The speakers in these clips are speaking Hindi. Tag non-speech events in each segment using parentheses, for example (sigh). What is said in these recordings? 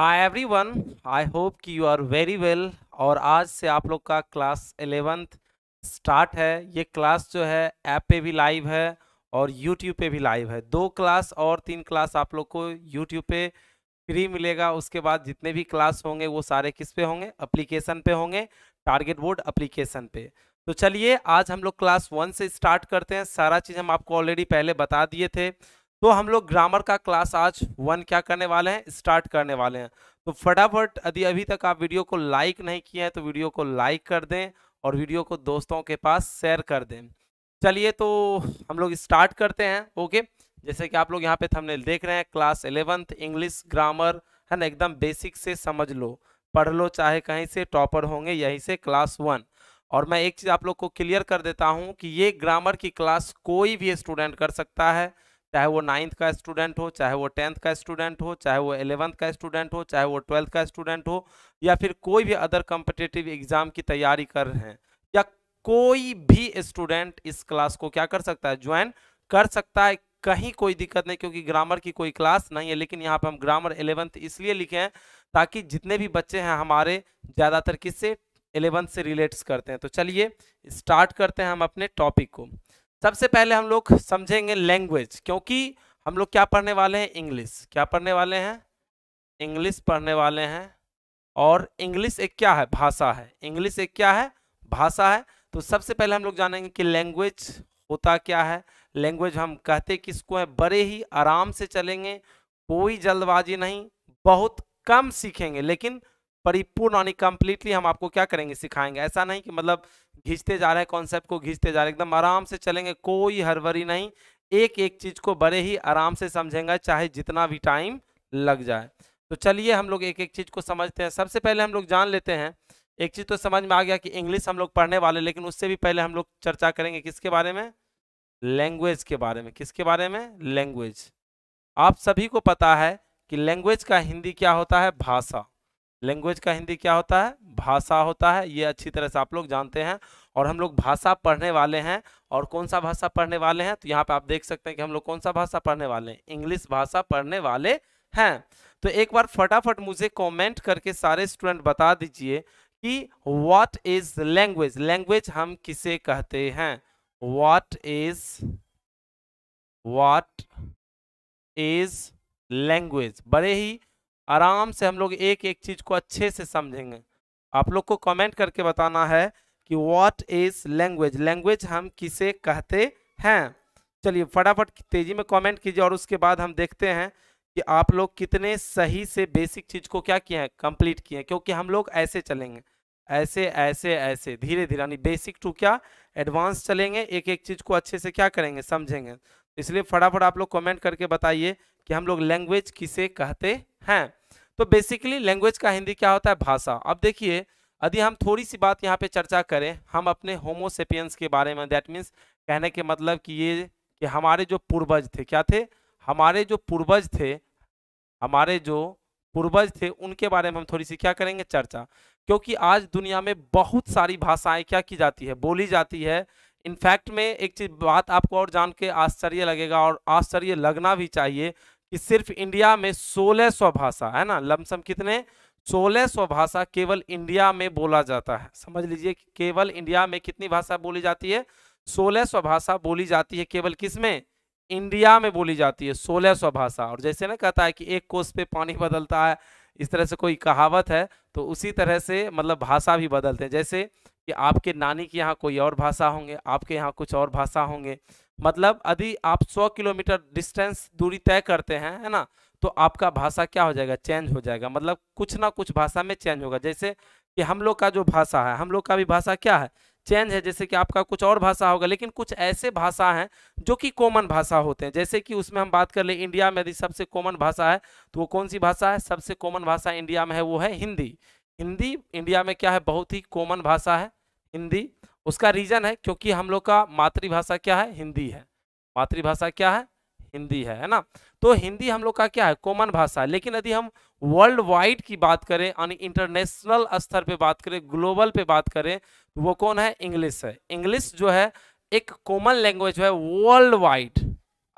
हाय एवरीवन आई होप कि यू आर वेरी वेल और आज से आप लोग का क्लास एलेवेंथ स्टार्ट है ये क्लास जो है ऐप पे भी लाइव है और यूट्यूब पे भी लाइव है दो क्लास और तीन क्लास आप लोग को यूट्यूब पे फ्री मिलेगा उसके बाद जितने भी क्लास होंगे वो सारे किस पे होंगे अप्लीकेशन पे होंगे टारगेट बोर्ड अप्लीकेशन पे तो चलिए आज हम लोग क्लास वन से स्टार्ट करते हैं सारा चीज़ हम आपको ऑलरेडी पहले बता दिए थे तो हम लोग ग्रामर का क्लास आज वन क्या करने वाले हैं स्टार्ट करने वाले हैं तो फटाफट यदि अभी तक आप वीडियो को लाइक नहीं किए हैं तो वीडियो को लाइक कर दें और वीडियो को दोस्तों के पास शेयर कर दें चलिए तो हम लोग स्टार्ट करते हैं ओके जैसे कि आप लोग यहाँ पे थंबनेल देख रहे हैं क्लास एलेवंथ इंग्लिश ग्रामर है ना एकदम बेसिक से समझ लो पढ़ लो चाहे कहीं से टॉपर होंगे यहीं से क्लास वन और मैं एक चीज़ आप लोग को क्लियर कर देता हूँ कि ये ग्रामर की क्लास कोई भी स्टूडेंट कर सकता है चाहे वो नाइन्थ का स्टूडेंट हो चाहे वो टेंथ का स्टूडेंट हो चाहे वो एलेवंथ का स्टूडेंट हो चाहे वो ट्वेल्थ का स्टूडेंट हो या फिर कोई भी अदर कम्पिटेटिव एग्जाम की तैयारी कर रहे हैं या कोई भी स्टूडेंट इस क्लास को क्या कर सकता है ज्वाइन कर सकता है कहीं कोई दिक्कत नहीं क्योंकि ग्रामर की कोई क्लास नहीं है लेकिन यहाँ पर हम ग्रामर एलेवंथ इसलिए लिखे हैं ताकि जितने भी बच्चे हैं हमारे ज़्यादातर किससे एलेवंथ से रिलेट्स करते हैं तो चलिए स्टार्ट करते हैं हम अपने टॉपिक को सबसे पहले हम लोग समझेंगे लैंग्वेज क्योंकि हम लोग क्या पढ़ने वाले हैं इंग्लिश क्या पढ़ने वाले हैं इंग्लिश पढ़ने वाले हैं और इंग्लिश एक क्या है भाषा है इंग्लिश एक क्या है भाषा है तो सबसे पहले हम लोग जानेंगे कि लैंग्वेज होता क्या है लैंग्वेज हम कहते किसको है बड़े ही आराम से चलेंगे कोई जल्दबाजी नहीं बहुत कम सीखेंगे लेकिन परिपूर्ण यानी कम्प्लीटली हम आपको क्या करेंगे सिखाएंगे ऐसा नहीं कि मतलब घिंचते जा रहे हैं कॉन्सेप्ट को घिंचते जा रहे हैं एकदम आराम से चलेंगे कोई हरवरी नहीं एक एक चीज़ को बड़े ही आराम से समझेंगे चाहे जितना भी टाइम लग जाए तो चलिए हम लोग एक एक चीज़ को समझते हैं सबसे पहले हम लोग जान लेते हैं एक चीज़ तो समझ में आ गया कि इंग्लिश हम लोग पढ़ने वाले लेकिन उससे भी पहले हम लोग चर्चा करेंगे किसके बारे में लैंग्वेज के बारे में किसके बारे में लैंग्वेज आप सभी को पता है कि लैंग्वेज का हिंदी क्या होता है भाषा लैंग्वेज का हिंदी क्या होता है भाषा होता है ये अच्छी तरह से आप लोग जानते हैं और हम लोग भाषा पढ़ने वाले हैं और कौन सा भाषा पढ़ने वाले हैं तो यहाँ पे आप देख सकते हैं कि हम लोग कौन सा भाषा पढ़ने वाले हैं इंग्लिश भाषा पढ़ने वाले हैं तो एक बार फटाफट मुझे कमेंट करके सारे स्टूडेंट बता दीजिए कि व्हाट इज लैंग्वेज लैंग्वेज हम किसे कहते हैं what is what is language बड़े ही आराम से हम लोग एक एक चीज़ को अच्छे से समझेंगे आप लोग को कमेंट करके बताना है कि व्हाट इज लैंग्वेज लैंग्वेज हम किसे कहते हैं चलिए फटाफट तेज़ी में कमेंट कीजिए और उसके बाद हम देखते हैं कि आप लोग कितने सही से बेसिक चीज़ को क्या किए हैं कंप्लीट किए हैं क्योंकि हम लोग ऐसे चलेंगे ऐसे ऐसे ऐसे धीरे धीरे यानी बेसिक टू क्या एडवांस चलेंगे एक एक चीज़ को अच्छे से क्या करेंगे समझेंगे इसलिए फटाफट आप लोग कमेंट करके बताइए कि हम लोग लैंग्वेज किसे कहते हैं तो बेसिकली लैंग्वेज का हिंदी क्या होता है भाषा अब देखिए यदि हम थोड़ी सी बात यहाँ पे चर्चा करें हम अपने होमोसेपियंस के बारे में दैट मीन्स कहने के मतलब कि ये कि हमारे जो पूर्वज थे क्या थे हमारे जो पूर्वज थे हमारे जो पूर्वज थे उनके बारे में हम थोड़ी सी क्या करेंगे चर्चा क्योंकि आज दुनिया में बहुत सारी भाषाएं क्या की जाती है बोली जाती है इनफैक्ट में एक चीज बात आपको और जान के आश्चर्य लगेगा और आश्चर्य लगना भी चाहिए कि सिर्फ इंडिया में 1600 भाषा है ना लमसम कितने 1600 भाषा केवल इंडिया में बोला जाता है समझ लीजिए कि केवल इंडिया में कितनी भाषा बोली जाती है 1600 भाषा बोली जाती है केवल किस में इंडिया में बोली जाती है 1600 भाषा और जैसे ना कहता है कि एक कोस पे पानी बदलता है इस तरह से कोई कहावत है तो उसी तरह से मतलब भाषा भी बदलते हैं जैसे कि आपके नानी के यहाँ कोई और भाषा होंगे आपके यहाँ कुछ और भाषा होंगे मतलब यदि आप 100 किलोमीटर डिस्टेंस दूरी तय करते हैं है ना तो आपका भाषा क्या हो जाएगा चेंज हो जाएगा मतलब कुछ ना कुछ भाषा में चेंज होगा जैसे कि हम लोग का जो भाषा है हम लोग का भी भाषा क्या है चेंज है जैसे कि आपका कुछ और भाषा होगा लेकिन कुछ ऐसे भाषा हैं जो कि कॉमन भाषा होते हैं जैसे कि उसमें हम बात कर ले इंडिया में यदि सबसे कॉमन भाषा है तो वो कौन सी भाषा है सबसे कॉमन भाषा इंडिया में है वो है हिंदी हिंदी इंडिया में क्या है बहुत ही कॉमन भाषा है हिंदी उसका रीजन है क्योंकि हम लोग का मातृभाषा क्या है हिंदी है मातृभाषा क्या है हिंदी है है ना तो हिंदी हम लोग का क्या है कॉमन भाषा है लेकिन यदि हम वर्ल्ड वाइड की बात करें यानी इंटरनेशनल स्तर पे बात करें ग्लोबल पे बात करें तो वो कौन है इंग्लिश है इंग्लिश जो है एक कॉमन लैंग्वेज है वर्ल्ड वाइड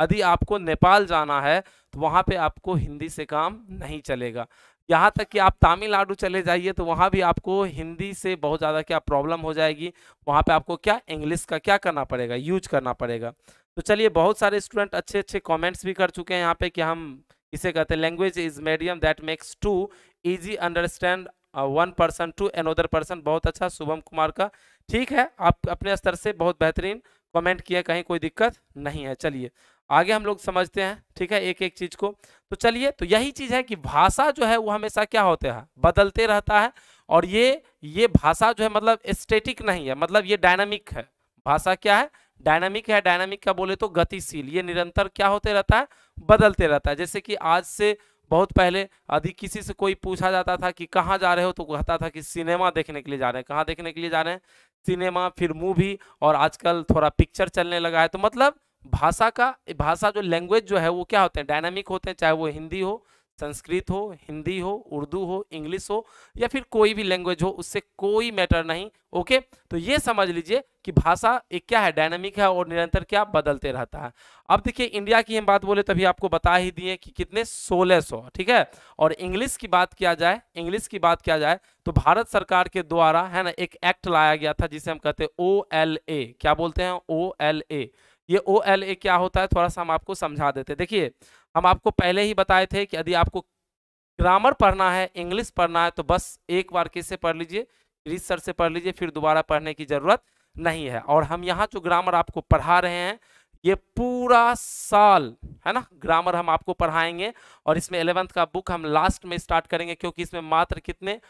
यदि आपको नेपाल जाना है तो वहाँ पे आपको हिंदी से काम नहीं चलेगा यहाँ तक कि आप तमिलनाडु चले जाइए तो वहाँ भी आपको हिंदी से बहुत ज़्यादा क्या प्रॉब्लम हो जाएगी वहाँ पे आपको क्या इंग्लिश का क्या करना पड़ेगा यूज करना पड़ेगा तो चलिए बहुत सारे स्टूडेंट अच्छे अच्छे कमेंट्स भी कर चुके हैं यहाँ पे कि हम इसे कहते हैं language is medium that makes to easy understand one person to another person बहुत अच्छा शुभम कुमार का ठीक है आप अपने स्तर से बहुत बेहतरीन कॉमेंट किया कहीं कोई दिक्कत नहीं है चलिए आगे हम लोग समझते हैं ठीक है एक एक चीज को तो चलिए तो यही चीज है कि भाषा जो है वो हमेशा क्या होते हैं बदलते रहता है और ये ये भाषा जो है मतलब स्टेटिक नहीं है मतलब ये डायनामिक है भाषा क्या है डायनामिक है डायनामिक का बोले तो गतिशील ये निरंतर क्या होते रहता है बदलते रहता है जैसे कि आज से बहुत पहले यदि किसी से कोई पूछा जाता था कि कहाँ जा रहे हो तो कहता था कि सिनेमा देखने के लिए जा रहे हैं कहाँ देखने के लिए जा रहे हैं सिनेमा फिर मूवी और आजकल थोड़ा पिक्चर चलने लगा है तो मतलब भाषा का भाषा जो लैंग्वेज जो है वो क्या होते हैं डायनामिक होते हैं चाहे वो हिंदी हो संस्कृत हो हिंदी हो उर्दू हो इंग्लिश हो या फिर कोई भी लैंग्वेज हो उससे कोई मैटर नहीं ओके तो ये समझ लीजिए कि भाषा एक क्या है डायनामिक है और निरंतर क्या बदलते रहता है अब देखिए इंडिया की हम बात बोले तभी आपको बता ही दिए कि कितने सोलह सो, ठीक है और इंग्लिश की बात किया जाए इंग्लिश की बात किया जाए तो भारत सरकार के द्वारा है ना एक एक्ट लाया गया था जिसे हम कहते हैं ओ क्या बोलते हैं ओ ये ओ एल ए क्या होता है थोड़ा सा हम आपको समझा देते देखिए हम आपको पहले ही बताए थे कि यदि आपको ग्रामर पढ़ना है इंग्लिश पढ़ना है तो बस एक बार किससे पढ़ लीजिए रिसर्च सर से पढ़ लीजिए फिर दोबारा पढ़ने की ज़रूरत नहीं है और हम यहाँ जो ग्रामर आपको पढ़ा रहे हैं ये पूरा साल है ना ग्रामर हम आपको पढ़ाएंगे और इसमें एलेवंथ का बुक हम लास्ट में स्टार्ट करेंगे क्योंकि इसमें मात्र कितने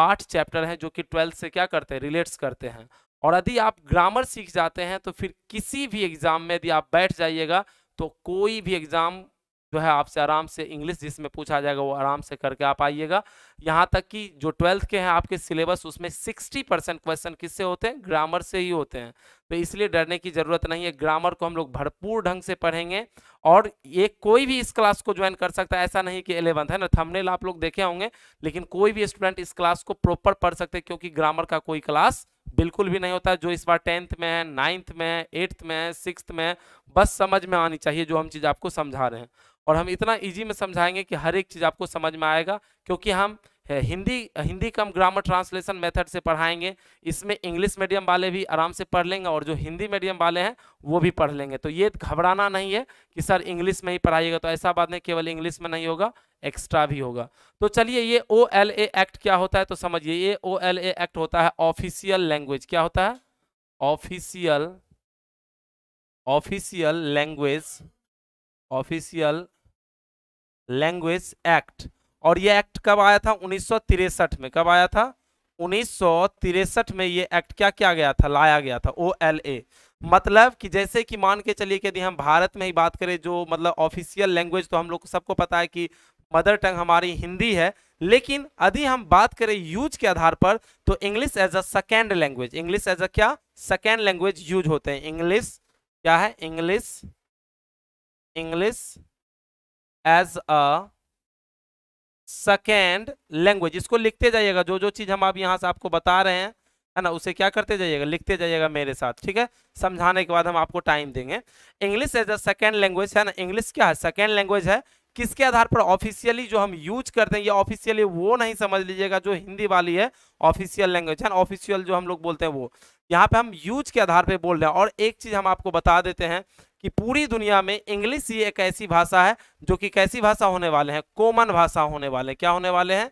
आठ चैप्टर हैं जो कि ट्वेल्थ से क्या करते हैं रिलेट्स करते हैं और यदि आप ग्रामर सीख जाते हैं तो फिर किसी भी एग्ज़ाम में यदि आप बैठ जाइएगा तो कोई भी एग्ज़ाम जो है आपसे आराम से इंग्लिश जिसमें पूछा जाएगा वो आराम से करके आप आइएगा यहाँ तक कि जो ट्वेल्थ के हैं आपके सिलेबस उसमें सिक्सटी परसेंट क्वेश्चन किससे होते हैं ग्रामर से ही होते हैं तो इसलिए डरने की ज़रूरत नहीं है ग्रामर को हम लोग भरपूर ढंग से पढ़ेंगे और ये कोई भी इस क्लास को ज्वाइन कर सकता है ऐसा नहीं कि एलेवंथ है ना थंबनेल आप लोग देखे होंगे लेकिन कोई भी स्टूडेंट इस क्लास को प्रॉपर पढ़ सकते हैं क्योंकि ग्रामर का कोई क्लास बिल्कुल भी नहीं होता जो इस बार टेंथ में है नाइन्थ में है एट्थ में है सिक्स में है बस समझ में आनी चाहिए जो हम चीज़ आपको समझा रहे हैं और हम इतना इजी में समझाएंगे कि हर एक चीज़ आपको समझ में आएगा क्योंकि हम हिंदी हिंदी कम ग्रामर ट्रांसलेशन मेथड से पढ़ाएंगे इसमें इंग्लिश मीडियम वाले भी आराम से पढ़ लेंगे और जो हिंदी मीडियम वाले हैं वो भी पढ़ लेंगे तो ये घबराना नहीं है कि सर इंग्लिश में ही पढ़ाइएगा तो ऐसा बात नहीं केवल इंग्लिश में नहीं होगा एक्स्ट्रा भी होगा तो चलिए ये ओ एल ए एक्ट क्या होता है तो समझिए ये ओ एल ए एक्ट होता है ऑफिशियल लैंग्वेज क्या होता है official official language official language act और ये एक्ट कब आया था उन्नीस में कब आया था उन्नीस में ये एक्ट क्या क्या गया था लाया गया था ओ एल ए मतलब कि जैसे कि मान के चलिए कि यदि हम भारत में ही बात करें जो मतलब ऑफिशियल लैंग्वेज तो हम लोग सबको पता है कि मदर टंग हमारी हिंदी है लेकिन यदि हम बात करें यूज के आधार पर तो English as a second language English as a क्या सेकेंड लैंग्वेज यूज होते हैं इंग्लिश क्या है English English as a second language इसको लिखते जाइएगा जो जो चीज़ हम आप यहाँ से आपको बता रहे हैं है ना उसे क्या करते जाइएगा लिखते जाइएगा मेरे साथ ठीक है समझाने के बाद हम आपको टाइम देंगे English as a second language है ना इंग्लिश क्या है सेकेंड लैंग्वेज है किसके आधार पर ऑफिशियली जो हम यूज करते हैं ये ऑफिशियली वो नहीं समझ लीजिएगा जो हिंदी वाली है ऑफिशियल लैंग्वेज है ऑफिशियल जो हम लोग बोलते हैं वो यहाँ पे हम यूज के आधार पे बोल रहे हैं और एक चीज़ हम आपको बता देते हैं कि पूरी दुनिया में इंग्लिश ही एक ऐसी भाषा है जो कि कैसी भाषा होने वाले हैं कॉमन भाषा होने वाले क्या होने वाले हैं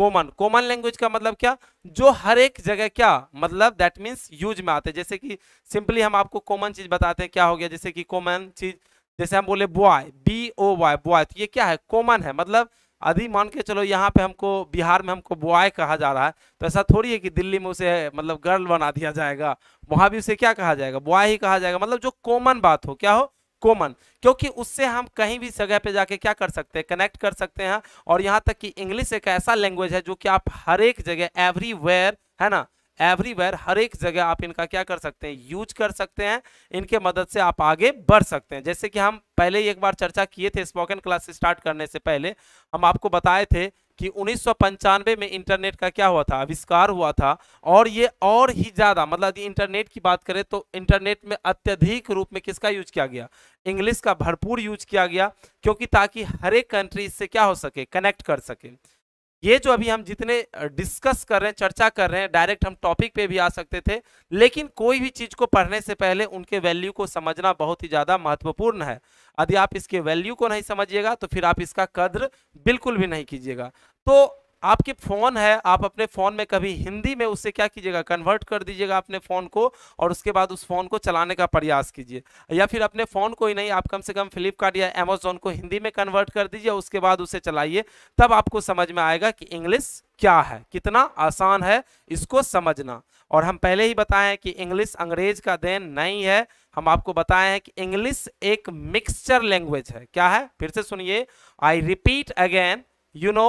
कॉमन कॉमन लैंग्वेज का मतलब क्या जो हर एक जगह क्या मतलब दैट मीन्स यूज में आते हैं जैसे कि सिंपली हम आपको कॉमन चीज़ बताते हैं क्या हो गया जैसे कि कॉमन चीज़ जैसे हम बोले boy B O Y boy तो ये क्या है कॉमन है मतलब अभी मान के चलो यहाँ पे हमको बिहार में हमको बॉय कहा जा रहा है तो ऐसा थोड़ी है कि दिल्ली में उसे मतलब गर्ल बना दिया जाएगा वहाँ भी उसे क्या कहा जाएगा बॉय ही कहा जाएगा मतलब जो कॉमन बात हो क्या हो कॉमन क्योंकि उससे हम कहीं भी जगह पे जाके क्या कर सकते हैं कनेक्ट कर सकते हैं और यहाँ तक कि इंग्लिश एक ऐसा लैंग्वेज है जो कि आप हर एक जगह एवरीवेयर है ना एवरीवेयर हर एक जगह आप इनका क्या कर सकते हैं यूज कर सकते हैं इनके मदद से आप आगे बढ़ सकते हैं जैसे कि हम पहले एक बार चर्चा किए थे स्पोकन क्लास स्टार्ट करने से पहले हम आपको बताए थे कि उन्नीस में इंटरनेट का क्या हुआ था आविष्कार हुआ था और ये और ही ज़्यादा मतलब यदि इंटरनेट की बात करें तो इंटरनेट में अत्यधिक रूप में किसका यूज किया गया इंग्लिश का भरपूर यूज किया गया क्योंकि ताकि हर एक कंट्री इससे क्या हो सके कनेक्ट कर सके ये जो अभी हम जितने डिस्कस कर रहे हैं चर्चा कर रहे हैं डायरेक्ट हम टॉपिक पे भी आ सकते थे लेकिन कोई भी चीज़ को पढ़ने से पहले उनके वैल्यू को समझना बहुत ही ज़्यादा महत्वपूर्ण है यदि आप इसके वैल्यू को नहीं समझिएगा तो फिर आप इसका कद्र बिल्कुल भी नहीं कीजिएगा तो आपके फ़ोन है आप अपने फ़ोन में कभी हिंदी में उससे क्या कीजिएगा कन्वर्ट कर दीजिएगा अपने फ़ोन को और उसके बाद उस फ़ोन को चलाने का प्रयास कीजिए या फिर अपने फ़ोन को ही नहीं आप कम से कम फ्लिपकार्ट या अमेजोन को हिंदी में कन्वर्ट कर दीजिए उसके बाद उसे चलाइए तब आपको समझ में आएगा कि इंग्लिश क्या है कितना आसान है इसको समझना और हम पहले ही बताएं कि इंग्लिश अंग्रेज का देन नहीं है हम आपको बताए हैं कि इंग्लिश एक मिक्सचर लैंग्वेज है क्या है फिर से सुनिए I repeat again you know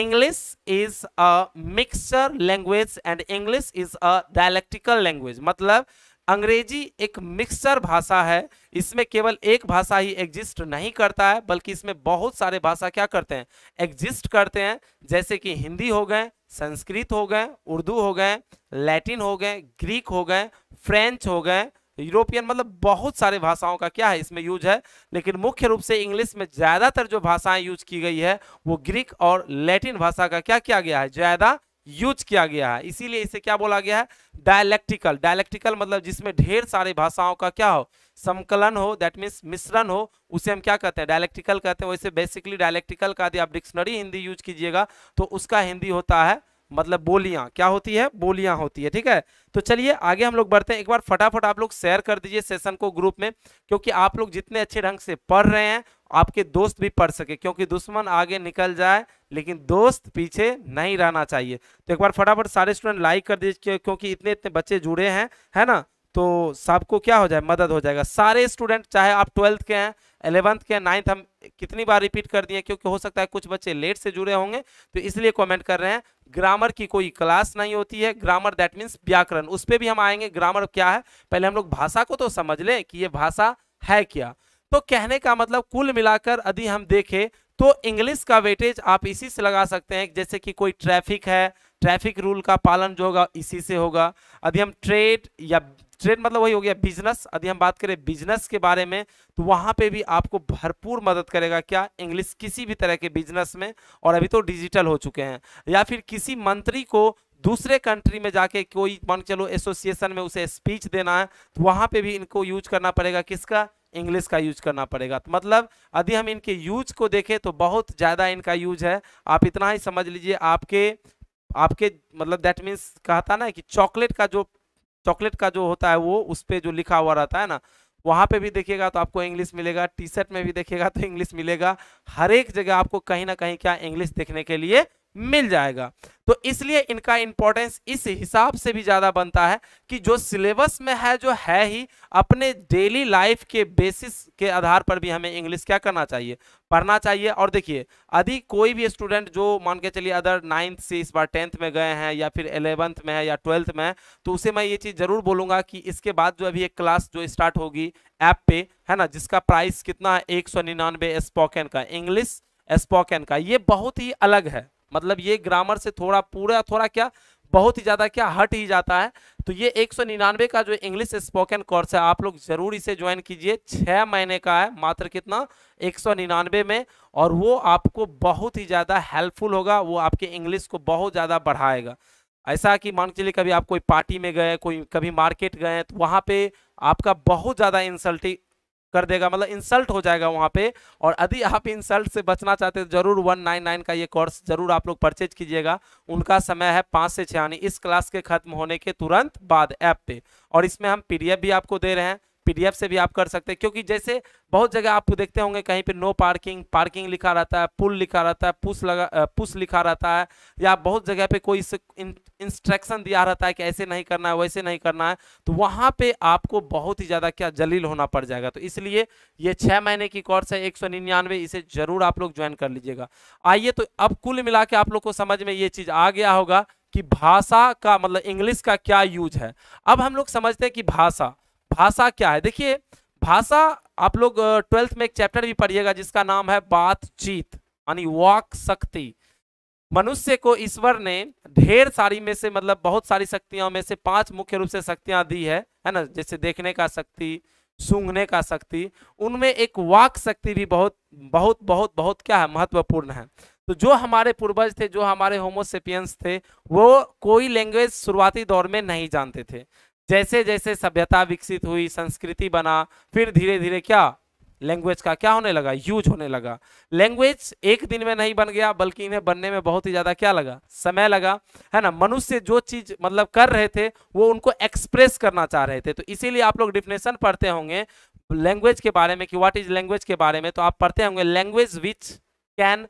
English is a mixture language and English is a dialectical language मतलब अंग्रेजी एक मिक्सचर भाषा है इसमें केवल एक भाषा ही एग्जिस्ट नहीं करता है बल्कि इसमें बहुत सारे भाषा क्या करते हैं एग्जिस्ट करते हैं जैसे कि हिंदी हो गए संस्कृत हो गए उर्दू हो गए लैटिन हो गए ग्रीक हो गए फ्रेंच हो गए यूरोपियन मतलब बहुत सारे भाषाओं का क्या है इसमें यूज है लेकिन मुख्य रूप से इंग्लिश में ज़्यादातर जो भाषाएं यूज की गई है वो ग्रीक और लैटिन भाषा का क्या किया गया है ज़्यादा यूज किया गया है इसीलिए इसे क्या बोला गया है डायलेक्टिकल डायलेक्टिकल मतलब जिसमें ढेर सारे भाषाओं का क्या हो समकलन हो दैट मीन्स मिश्रण हो उसे हम क्या कहते हैं डायलेक्टिकल कहते हैं वैसे बेसिकली डायलेक्टिकल का यदि आप डिक्शनरी हिंदी यूज कीजिएगा तो उसका हिंदी होता है मतलब बोलियां क्या होती है बोलियां होती है ठीक है तो चलिए आगे हम लोग बढ़ते हैं एक बार फटाफट आप लोग शेयर कर दीजिए सेशन को ग्रुप में क्योंकि आप लोग जितने अच्छे ढंग से पढ़ रहे हैं आपके दोस्त भी पढ़ सके क्योंकि दुश्मन आगे निकल जाए लेकिन दोस्त पीछे नहीं रहना चाहिए तो एक बार फटाफट सारे स्टूडेंट लाइक कर दीजिए क्योंकि इतने इतने बच्चे जुड़े हैं है ना तो सबको क्या हो जाए मदद हो जाएगा सारे स्टूडेंट चाहे आप ट्वेल्थ के हैं एलेवंथ के हैं नाइन्थ हम कितनी बार रिपीट कर दिए क्योंकि हो सकता है कुछ बच्चे लेट से जुड़े होंगे तो इसलिए कमेंट कर रहे हैं ग्रामर की कोई क्लास नहीं होती है ग्रामर दैट मीन्स व्याकरण उस पर भी हम आएंगे ग्रामर क्या है पहले हम लोग भाषा को तो समझ लें कि ये भाषा है क्या तो कहने का मतलब कुल मिलाकर यदि हम देखें तो इंग्लिश का वेटेज आप इसी से लगा सकते हैं जैसे कि कोई ट्रैफिक है ट्रैफिक रूल का पालन जो होगा इसी से होगा यदि हम ट्रेड या ट्रेड मतलब वही हो गया बिजनेस यदि हम बात करें बिजनेस के बारे में तो वहां पे भी आपको भरपूर मदद करेगा क्या इंग्लिश किसी भी तरह के बिजनेस में और अभी तो डिजिटल हो चुके हैं या फिर किसी मंत्री को दूसरे कंट्री में जाके कोई मान चलो एसोसिएशन में उसे स्पीच देना है तो वहां पे भी इनको यूज करना पड़ेगा किसका इंग्लिश का यूज करना पड़ेगा तो मतलब यदि हम इनके यूज को देखें तो बहुत ज़्यादा इनका यूज है आप इतना ही समझ लीजिए आपके आपके मतलब दैट मीन्स कहता ना कि चॉकलेट का जो चॉकलेट का जो होता है वो उस पर जो लिखा हुआ रहता है ना वहाँ पे भी देखिएगा तो आपको इंग्लिश मिलेगा टी शर्ट में भी देखिएगा तो इंग्लिश मिलेगा हर एक जगह आपको कहीं ना कहीं क्या इंग्लिश देखने के लिए मिल जाएगा तो इसलिए इनका इंपॉर्टेंस इस हिसाब से भी ज़्यादा बनता है कि जो सिलेबस में है जो है ही अपने डेली लाइफ के बेसिस के आधार पर भी हमें इंग्लिश क्या करना चाहिए पढ़ना चाहिए और देखिए यदि कोई भी स्टूडेंट जो मान के चलिए अदर नाइन्थ से इस बार टेंथ में गए हैं या फिर एलेवंथ में है या ट्वेल्थ में है तो उसे मैं ये चीज़ ज़रूर बोलूँगा कि इसके बाद जो अभी एक क्लास जो स्टार्ट होगी ऐप पे है ना जिसका प्राइस कितना है एक सौ निन्यानवे स्पोकन का इंग्लिश स्पोकन का ये बहुत ही अलग है मतलब ये ग्रामर से थोड़ा पूरा थोड़ा क्या बहुत ही ज़्यादा क्या हट ही जाता है तो ये 199 का जो इंग्लिश स्पोकन कोर्स है आप लोग ज़रूर इसे ज्वाइन कीजिए छः महीने का है मात्र कितना 199 में और वो आपको बहुत ही ज़्यादा हेल्पफुल होगा वो आपके इंग्लिश को बहुत ज़्यादा बढ़ाएगा ऐसा कि मान के चलिए कभी आप कोई पार्टी में गए कोई कभी मार्केट गए तो वहाँ पे आपका बहुत ज़्यादा इंसल्टिंग कर देगा मतलब इंसल्ट हो जाएगा वहाँ पे और यदि आप इंसल्ट से बचना चाहते हैं जरूर वन नाइन नाइन का ये कोर्स जरूर आप लोग परचेज कीजिएगा उनका समय है पाँच से छः यानी इस क्लास के खत्म होने के तुरंत बाद ऐप पे और इसमें हम पी भी आपको दे रहे हैं पीडीएफ से भी आप कर सकते हैं क्योंकि जैसे बहुत जगह आप देखते होंगे कहीं पे नो पार्किंग पार्किंग लिखा रहता है पुल लिखा रहता है पुश लगा पुश लिखा रहता है या बहुत जगह पे कोई इंस्ट्रक्शन दिया रहता है कि ऐसे नहीं करना है वैसे नहीं करना है तो वहाँ पे आपको बहुत ही ज़्यादा क्या जलील होना पड़ जाएगा तो इसलिए ये छः महीने की कोर्स है एक सौ निन्यानवे इसे ज़रूर आप लोग ज्वाइन कर लीजिएगा आइए तो अब कुल मिला के आप लोग को समझ में ये चीज़ आ गया होगा कि भाषा का मतलब इंग्लिश का क्या यूज है अब हम लोग समझते हैं कि भाषा भाषा क्या है देखिए भाषा आप लोग ट्वेल्थ में एक चैप्टर भी पढ़िएगा जिसका नाम है बातचीत यानी वाक शक्ति मनुष्य को ईश्वर ने ढेर सारी में से मतलब बहुत सारी शक्तियों में से पांच मुख्य रूप से शक्तियां दी है है ना जैसे देखने का शक्ति सूंघने का शक्ति उनमें एक वाक शक्ति भी बहुत बहुत बहुत बहुत क्या है महत्वपूर्ण है तो जो हमारे पूर्वज थे जो हमारे होमोसेपियंस थे वो कोई लैंग्वेज शुरुआती दौर में नहीं जानते थे जैसे जैसे सभ्यता विकसित हुई संस्कृति बना फिर धीरे धीरे क्या लैंग्वेज का क्या होने लगा यूज होने लगा लैंग्वेज एक दिन में नहीं बन गया बल्कि इन्हें बनने में बहुत ही ज़्यादा क्या लगा समय लगा है ना मनुष्य जो चीज़ मतलब कर रहे थे वो उनको एक्सप्रेस करना चाह रहे थे तो इसीलिए आप लोग डिफिनेशन पढ़ते होंगे लैंग्वेज के बारे में कि व्हाट इज लैंग्वेज के बारे में तो आप पढ़ते होंगे language which can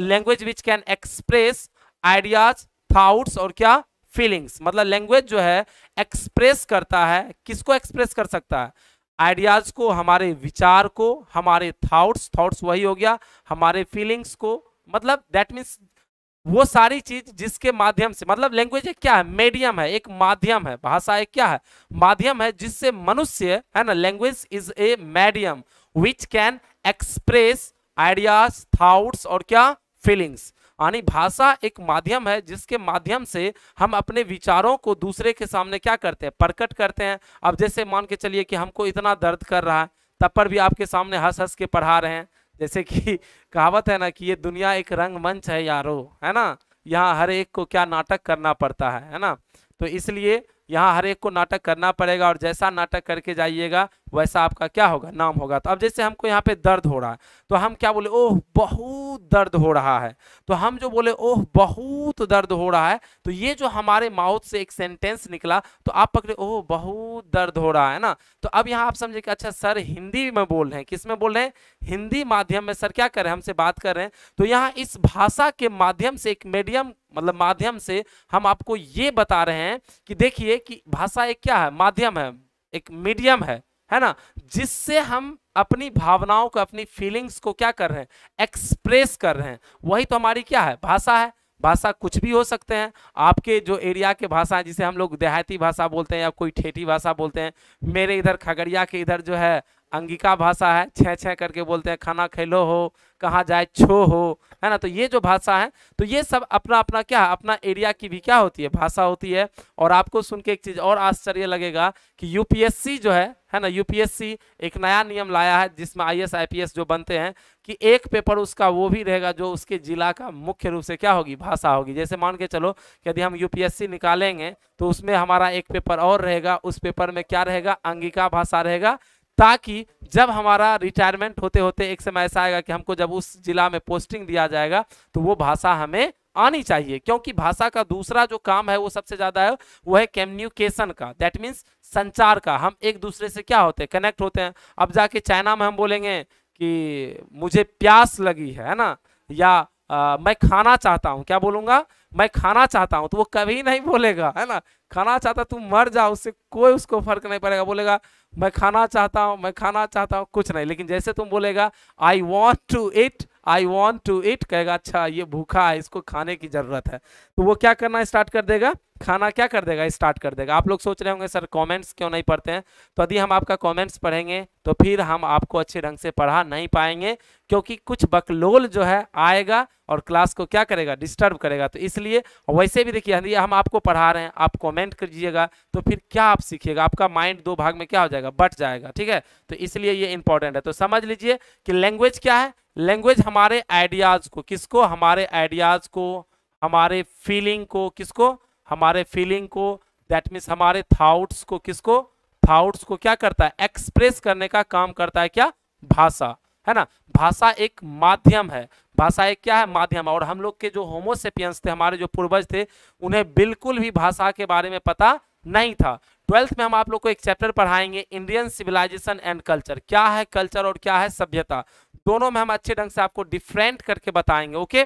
language which can express ideas thoughts और क्या फीलिंग्स मतलब लैंग्वेज जो है एक्सप्रेस करता है किसको एक्सप्रेस कर सकता है आइडियाज़ को हमारे विचार को हमारे थाट्स थाट्स वही हो गया हमारे फीलिंग्स को मतलब दैट मीन्स वो सारी चीज जिसके माध्यम से मतलब लैंग्वेज क्या है मीडियम है एक माध्यम है भाषा एक क्या है माध्यम है जिससे मनुष्य है ना language is a medium which can express ideas thoughts और क्या फीलिंग्स यानी भाषा एक माध्यम है जिसके माध्यम से हम अपने विचारों को दूसरे के सामने क्या करते हैं प्रकट करते हैं अब जैसे मान के चलिए कि हमको इतना दर्द कर रहा है तब पर भी आपके सामने हंस हंस के पढ़ा रहे हैं जैसे कि (laughs) कहावत है ना कि ये दुनिया एक रंग मंच है यारो है ना यहाँ हर एक को क्या नाटक करना पड़ता है है ना तो इसलिए यहाँ हर एक को नाटक करना पड़ेगा और जैसा नाटक करके जाइएगा वैसा आपका क्या होगा नाम होगा तो अब जैसे हमको यहाँ पे दर्द हो रहा है तो हम क्या बोले ओह बहुत दर्द हो रहा है तो हम जो बोले ओह बहुत दर्द हो रहा है तो ये जो हमारे माउथ से एक सेंटेंस निकला तो आप पकड़े ओह बहुत दर्द हो रहा है ना तो अब यहाँ आप समझे कि अच्छा सर हिंदी में बोल रहे हैं किस में बोल रहे हैं हिंदी माध्यम में सर क्या कर रहे हैं हमसे बात कर रहे हैं तो यहाँ इस भाषा के माध्यम से एक मीडियम मतलब माध्यम से हम आपको ये बता रहे हैं कि देखिए कि भाषा एक क्या है माध्यम है एक मीडियम है है ना जिससे हम अपनी भावनाओं को अपनी फीलिंग्स को क्या कर रहे हैं एक्सप्रेस कर रहे हैं वही तो हमारी क्या है भाषा है भाषा कुछ भी हो सकते हैं आपके जो एरिया के भाषा जिसे हम लोग देहाती भाषा बोलते हैं या कोई ठेठी भाषा बोलते हैं मेरे इधर खगड़िया के इधर जो है अंगिका भाषा है छः छः करके बोलते हैं खाना खेलो हो कहाँ जाए छो हो है ना तो ये जो भाषा है तो ये सब अपना अपना क्या अपना एरिया की भी क्या होती है भाषा होती है और आपको सुन के एक चीज़ और आश्चर्य लगेगा कि यूपीएससी जो है है ना यूपीएससी एक नया नियम लाया है जिसमें आई एस आई जो बनते हैं कि एक पेपर उसका वो भी रहेगा जो उसके जिला का मुख्य रूप से क्या होगी भाषा होगी जैसे मान के चलो यदि हम यूपीएससी निकालेंगे तो उसमें हमारा एक पेपर और रहेगा उस पेपर में क्या रहेगा अंगिका भाषा रहेगा ताकि जब हमारा रिटायरमेंट होते होते एक समय ऐसा आएगा कि हमको जब उस जिला में पोस्टिंग दिया जाएगा तो वो भाषा हमें आनी चाहिए क्योंकि भाषा का दूसरा जो काम है वो सबसे ज्यादा है वो है कम्युनिकेशन का दैट मीन्स संचार का हम एक दूसरे से क्या होते हैं कनेक्ट होते हैं अब जाके चाइना में हम बोलेंगे कि मुझे प्यास लगी है ना या आ, मैं खाना चाहता हूँ क्या बोलूंगा मैं खाना चाहता हूँ तो वो कभी नहीं बोलेगा है ना खाना चाहता तू मर जा उससे कोई उसको फर्क नहीं पड़ेगा बोलेगा मैं खाना चाहता हूँ मैं खाना चाहता हूँ कुछ नहीं लेकिन जैसे तुम बोलेगा I want to eat I want to eat कहेगा अच्छा ये भूखा है इसको खाने की ज़रूरत है तो वो क्या करना स्टार्ट कर देगा खाना क्या कर देगा स्टार्ट कर देगा आप लोग सोच रहे होंगे सर कमेंट्स क्यों नहीं पढ़ते हैं तो यदि हम आपका कमेंट्स पढ़ेंगे तो फिर हम आपको अच्छे ढंग से पढ़ा नहीं पाएंगे क्योंकि कुछ बकलोल जो है आएगा और क्लास को क्या करेगा डिस्टर्ब करेगा तो इसलिए वैसे भी देखिए यदि हम आपको पढ़ा रहे हैं आप कॉमेंट करिएगा तो फिर क्या आप सीखिएगा आपका माइंड दो भाग में क्या हो जाएगा बट जाएगा ठीक है तो इसलिए ये इंपॉर्टेंट है तो समझ लीजिए कि लैंग्वेज क्या है लैंग्वेज हमारे आइडियाज़ को किसको हमारे आइडियाज़ को हमारे फीलिंग को किसको हमारे फीलिंग को दैट मीन्स हमारे थाउट्स को किसको थाउट्स को क्या करता है एक्सप्रेस करने का काम करता है क्या भाषा है ना भाषा एक माध्यम है भाषा एक क्या है माध्यम और हम लोग के जो होमोसेपियंस थे हमारे जो पूर्वज थे उन्हें बिल्कुल भी भाषा के बारे में पता नहीं था ट्वेल्थ में हम आप लोग को एक चैप्टर पढ़ाएंगे इंडियन सिविलाइजेशन एंड कल्चर क्या है कल्चर और क्या है सभ्यता दोनों में हम अच्छे ढंग से आपको डिफरेंट करके बताएंगे ओके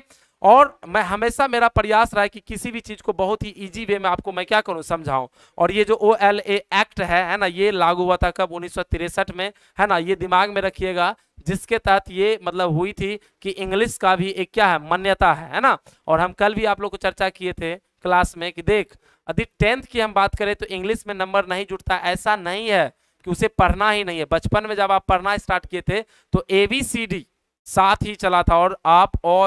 और मैं हमेशा मेरा प्रयास रहा है कि किसी भी चीज़ को बहुत ही इजी वे में आपको मैं क्या करूं समझाऊं और ये जो ओ एल ए एक्ट है है ना ये लागू हुआ था कब उन्नीस में है ना ये दिमाग में रखिएगा जिसके तहत ये मतलब हुई थी कि इंग्लिश का भी एक क्या है मान्यता है है ना और हम कल भी आप लोग को चर्चा किए थे क्लास में कि देख यदि टेंथ की हम बात करें तो इंग्लिश में नंबर नहीं जुटता ऐसा नहीं है कि उसे पढ़ना ही नहीं है बचपन में जब आप पढ़ना स्टार्ट किए थे तो ए बी सी डी साथ ही चला था और आप ओ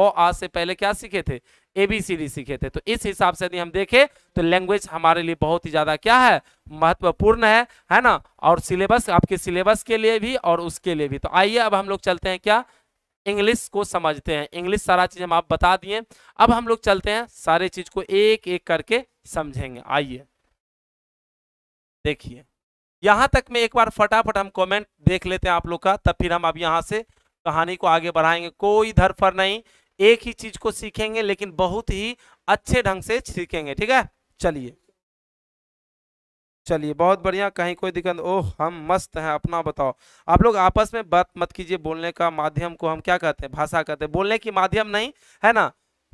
ओ आ से पहले क्या सीखे थे ए बी सी डी सीखे थे तो इस हिसाब से यदि हम देखें तो लैंग्वेज हमारे लिए बहुत ही ज़्यादा क्या है महत्वपूर्ण है है ना और सिलेबस आपके सिलेबस के लिए भी और उसके लिए भी तो आइए अब हम लोग चलते हैं क्या इंग्लिश को समझते हैं इंग्लिश सारा चीज़ हम आप बता दिए अब हम लोग चलते हैं सारे चीज़ को एक एक करके समझेंगे आइए देखिए यहाँ तक मैं एक बार फटाफट हम कमेंट देख लेते हैं आप लोग का तब फिर हम अब यहाँ से कहानी को आगे बढ़ाएंगे कोई पर नहीं एक ही चीज़ को सीखेंगे लेकिन बहुत ही अच्छे ढंग से सीखेंगे ठीक है चलिए चलिए बहुत बढ़िया कहीं कोई दिक्कत ओह हम मस्त हैं अपना बताओ आप लोग आपस में बात मत कीजिए बोलने का माध्यम को हम क्या कहते हैं भाषा कहते हैं बोलने की माध्यम नहीं है ना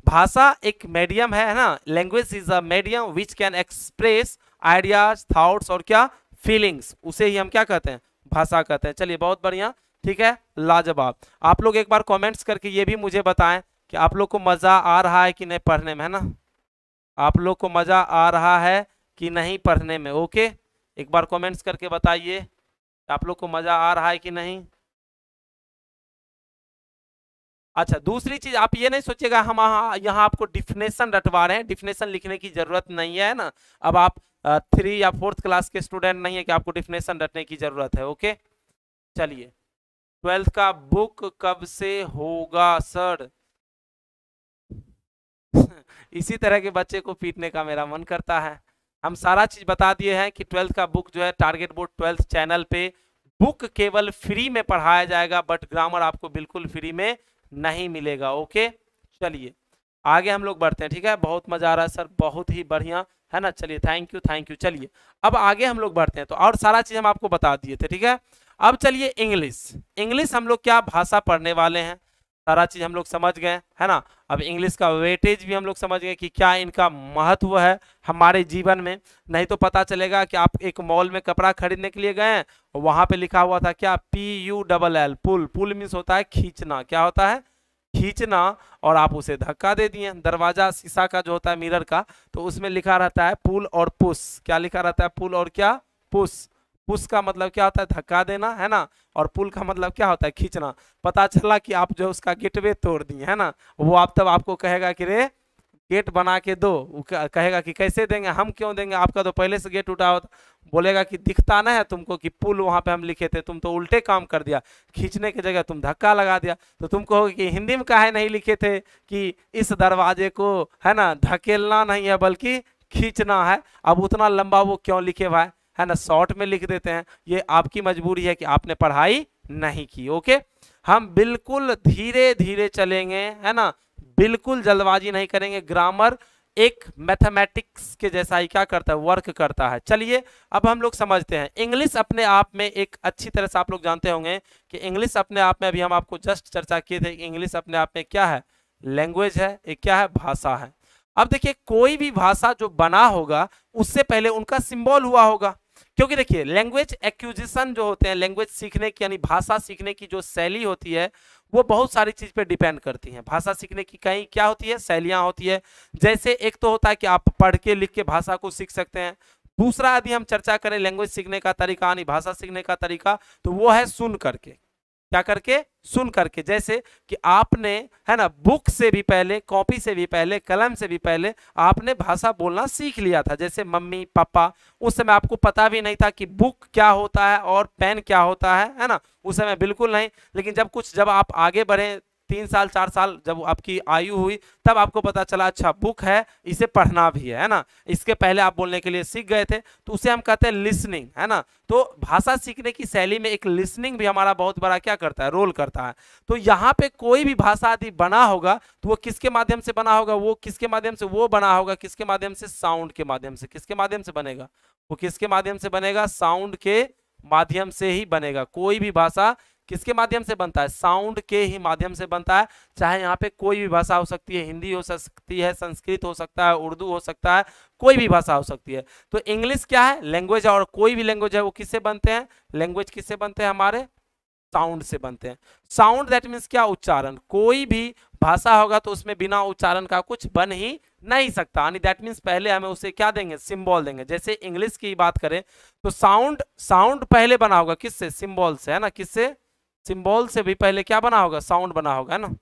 भाषा एक मीडियम है ना language is a medium which can express ideas thoughts और क्या फीलिंग्स उसे ही हम क्या कहते हैं भाषा कहते हैं चलिए बहुत बढ़िया ठीक है लाजवाब आप लोग एक बार कॉमेंट्स करके ये भी मुझे बताएं कि आप लोग को मज़ा आ रहा है कि नहीं पढ़ने में है ना आप लोग को मज़ा आ रहा है कि नहीं पढ़ने में ओके एक बार कमेंट्स करके बताइए आप लोग को मज़ा आ रहा है कि नहीं अच्छा दूसरी चीज आप ये नहीं सोचिएगा हम यहाँ आपको डिफिनेशन रटवा रहे हैं डिफिनेशन लिखने की जरूरत नहीं है ना अब आप थ्री या फोर्थ क्लास के स्टूडेंट नहीं है कि आपको डिफिनेशन रटने की जरूरत है ओके चलिए ट्वेल्थ का बुक कब से होगा सर (laughs) इसी तरह के बच्चे को पीटने का मेरा मन करता है हम सारा चीज़ बता दिए हैं कि ट्वेल्थ का बुक जो है टारगेट बोर्ड ट्वेल्थ चैनल पे बुक केवल फ्री में पढ़ाया जाएगा बट ग्रामर आपको बिल्कुल फ्री में नहीं मिलेगा ओके चलिए आगे हम लोग बढ़ते हैं ठीक है बहुत मज़ा आ रहा है सर बहुत ही बढ़िया है ना चलिए थैंक यू थैंक यू चलिए अब आगे हम लोग बढ़ते हैं तो और सारा चीज़ हम आपको बता दिए थे ठीक है अब चलिए इंग्लिश इंग्लिश हम लोग क्या भाषा पढ़ने वाले हैं सारा चीज़ हम लोग समझ गए है ना अब इंग्लिश का वेटेज भी हम लोग समझ गए कि क्या इनका महत्व है हमारे जीवन में नहीं तो पता चलेगा कि आप एक मॉल में कपड़ा खरीदने के लिए गए वहां पे लिखा हुआ था क्या P U double L pull pull means होता है खींचना क्या होता है खींचना और आप उसे धक्का दे दिए दरवाजा शीशा का जो होता है मिरर का तो उसमें लिखा रहता है पुल और पुश क्या लिखा रहता है पुल और क्या पुश पुश का मतलब क्या होता है धक्का देना है ना और पुल का मतलब क्या होता है खींचना पता चला कि आप जो उसका गेटवे तोड़ दिए है ना वो आप तब आपको कहेगा कि रे गेट बना के दो कहेगा कि कैसे देंगे हम क्यों देंगे आपका तो पहले से गेट उठा होता बोलेगा कि दिखता ना है तुमको कि पुल वहाँ पे हम लिखे थे तुम तो उल्टे काम कर दिया खींचने की जगह तुम धक्का लगा दिया तो तुम कहोगे कि हिंदी में कहा नहीं लिखे थे कि इस दरवाजे को है ना धकेलना नहीं है बल्कि खींचना है अब उतना लंबा वो क्यों लिखे भाई है ना शॉर्ट में लिख देते हैं ये आपकी मजबूरी है कि आपने पढ़ाई नहीं की ओके हम बिल्कुल धीरे धीरे चलेंगे है ना बिल्कुल जल्दबाजी नहीं करेंगे ग्रामर एक मैथमेटिक्स के जैसा ही क्या करता है वर्क करता है चलिए अब हम लोग समझते हैं इंग्लिश अपने आप में एक अच्छी तरह से आप लोग जानते होंगे कि इंग्लिश अपने आप में अभी हम आपको जस्ट चर्चा किए थे इंग्लिश अपने आप में क्या है लैंग्वेज है एक क्या है भाषा है अब देखिए कोई भी भाषा जो बना होगा उससे पहले उनका सिंबल हुआ होगा क्योंकि देखिए लैंग्वेज एक्विजिशन जो होते हैं लैंग्वेज सीखने की यानी भाषा सीखने की जो शैली होती है वो बहुत सारी चीज़ पे डिपेंड करती हैं भाषा सीखने की कहीं क्या होती है शैलियाँ होती है जैसे एक तो होता है कि आप पढ़ के लिख के भाषा को सीख सकते हैं दूसरा यदि हम चर्चा करें लैंग्वेज सीखने का तरीका यानी भाषा सीखने का तरीका तो वो है सुन करके क्या करके सुन करके जैसे कि आपने है ना बुक से भी पहले कॉपी से भी पहले कलम से भी पहले आपने भाषा बोलना सीख लिया था जैसे मम्मी पापा उस समय आपको पता भी नहीं था कि बुक क्या होता है और पेन क्या होता है है ना उस समय बिल्कुल नहीं लेकिन जब कुछ जब आप आगे बढ़े तीन साल चार साल जब आपकी आयु हुई तब आपको पता चला अच्छा बुक है इसे पढ़ना भी है ना इसके पहले आप बोलने के लिए सीख गए थे तो उसे हम कहते हैं लिसनिंग है ना तो भाषा सीखने की शैली में एक लिसनिंग भी हमारा बहुत बड़ा क्या करता है रोल करता है तो यहाँ पे कोई भी भाषा आदि बना होगा तो वो किसके माध्यम से बना होगा वो किसके माध्यम से वो बना होगा किसके माध्यम से साउंड के माध्यम से किसके माध्यम से बनेगा वो किसके माध्यम से बनेगा साउंड के माध्यम से ही बनेगा कोई भी भाषा किसके माध्यम से बनता है साउंड के ही माध्यम से बनता है चाहे यहाँ पे कोई भी भाषा हो सकती है हिंदी हो सकती है संस्कृत हो सकता है उर्दू हो सकता है कोई भी भाषा हो सकती है तो इंग्लिश क्या है लैंग्वेज और कोई भी लैंग्वेज है वो किससे बनते हैं लैंग्वेज किससे बनते हैं हमारे साउंड से बनते हैं साउंड दैट मीन्स क्या उच्चारण कोई भी भाषा होगा तो उसमें बिना उच्चारण का कुछ बन ही नहीं सकता यानी दैट मीन्स पहले हमें उसे क्या देंगे सिंबल देंगे जैसे इंग्लिश की बात करें तो साउंड साउंड पहले बना होगा किससे सिंबल से है ना किससे सिंबल से भी पहले क्या बना होगा साउंड बना होगा है ना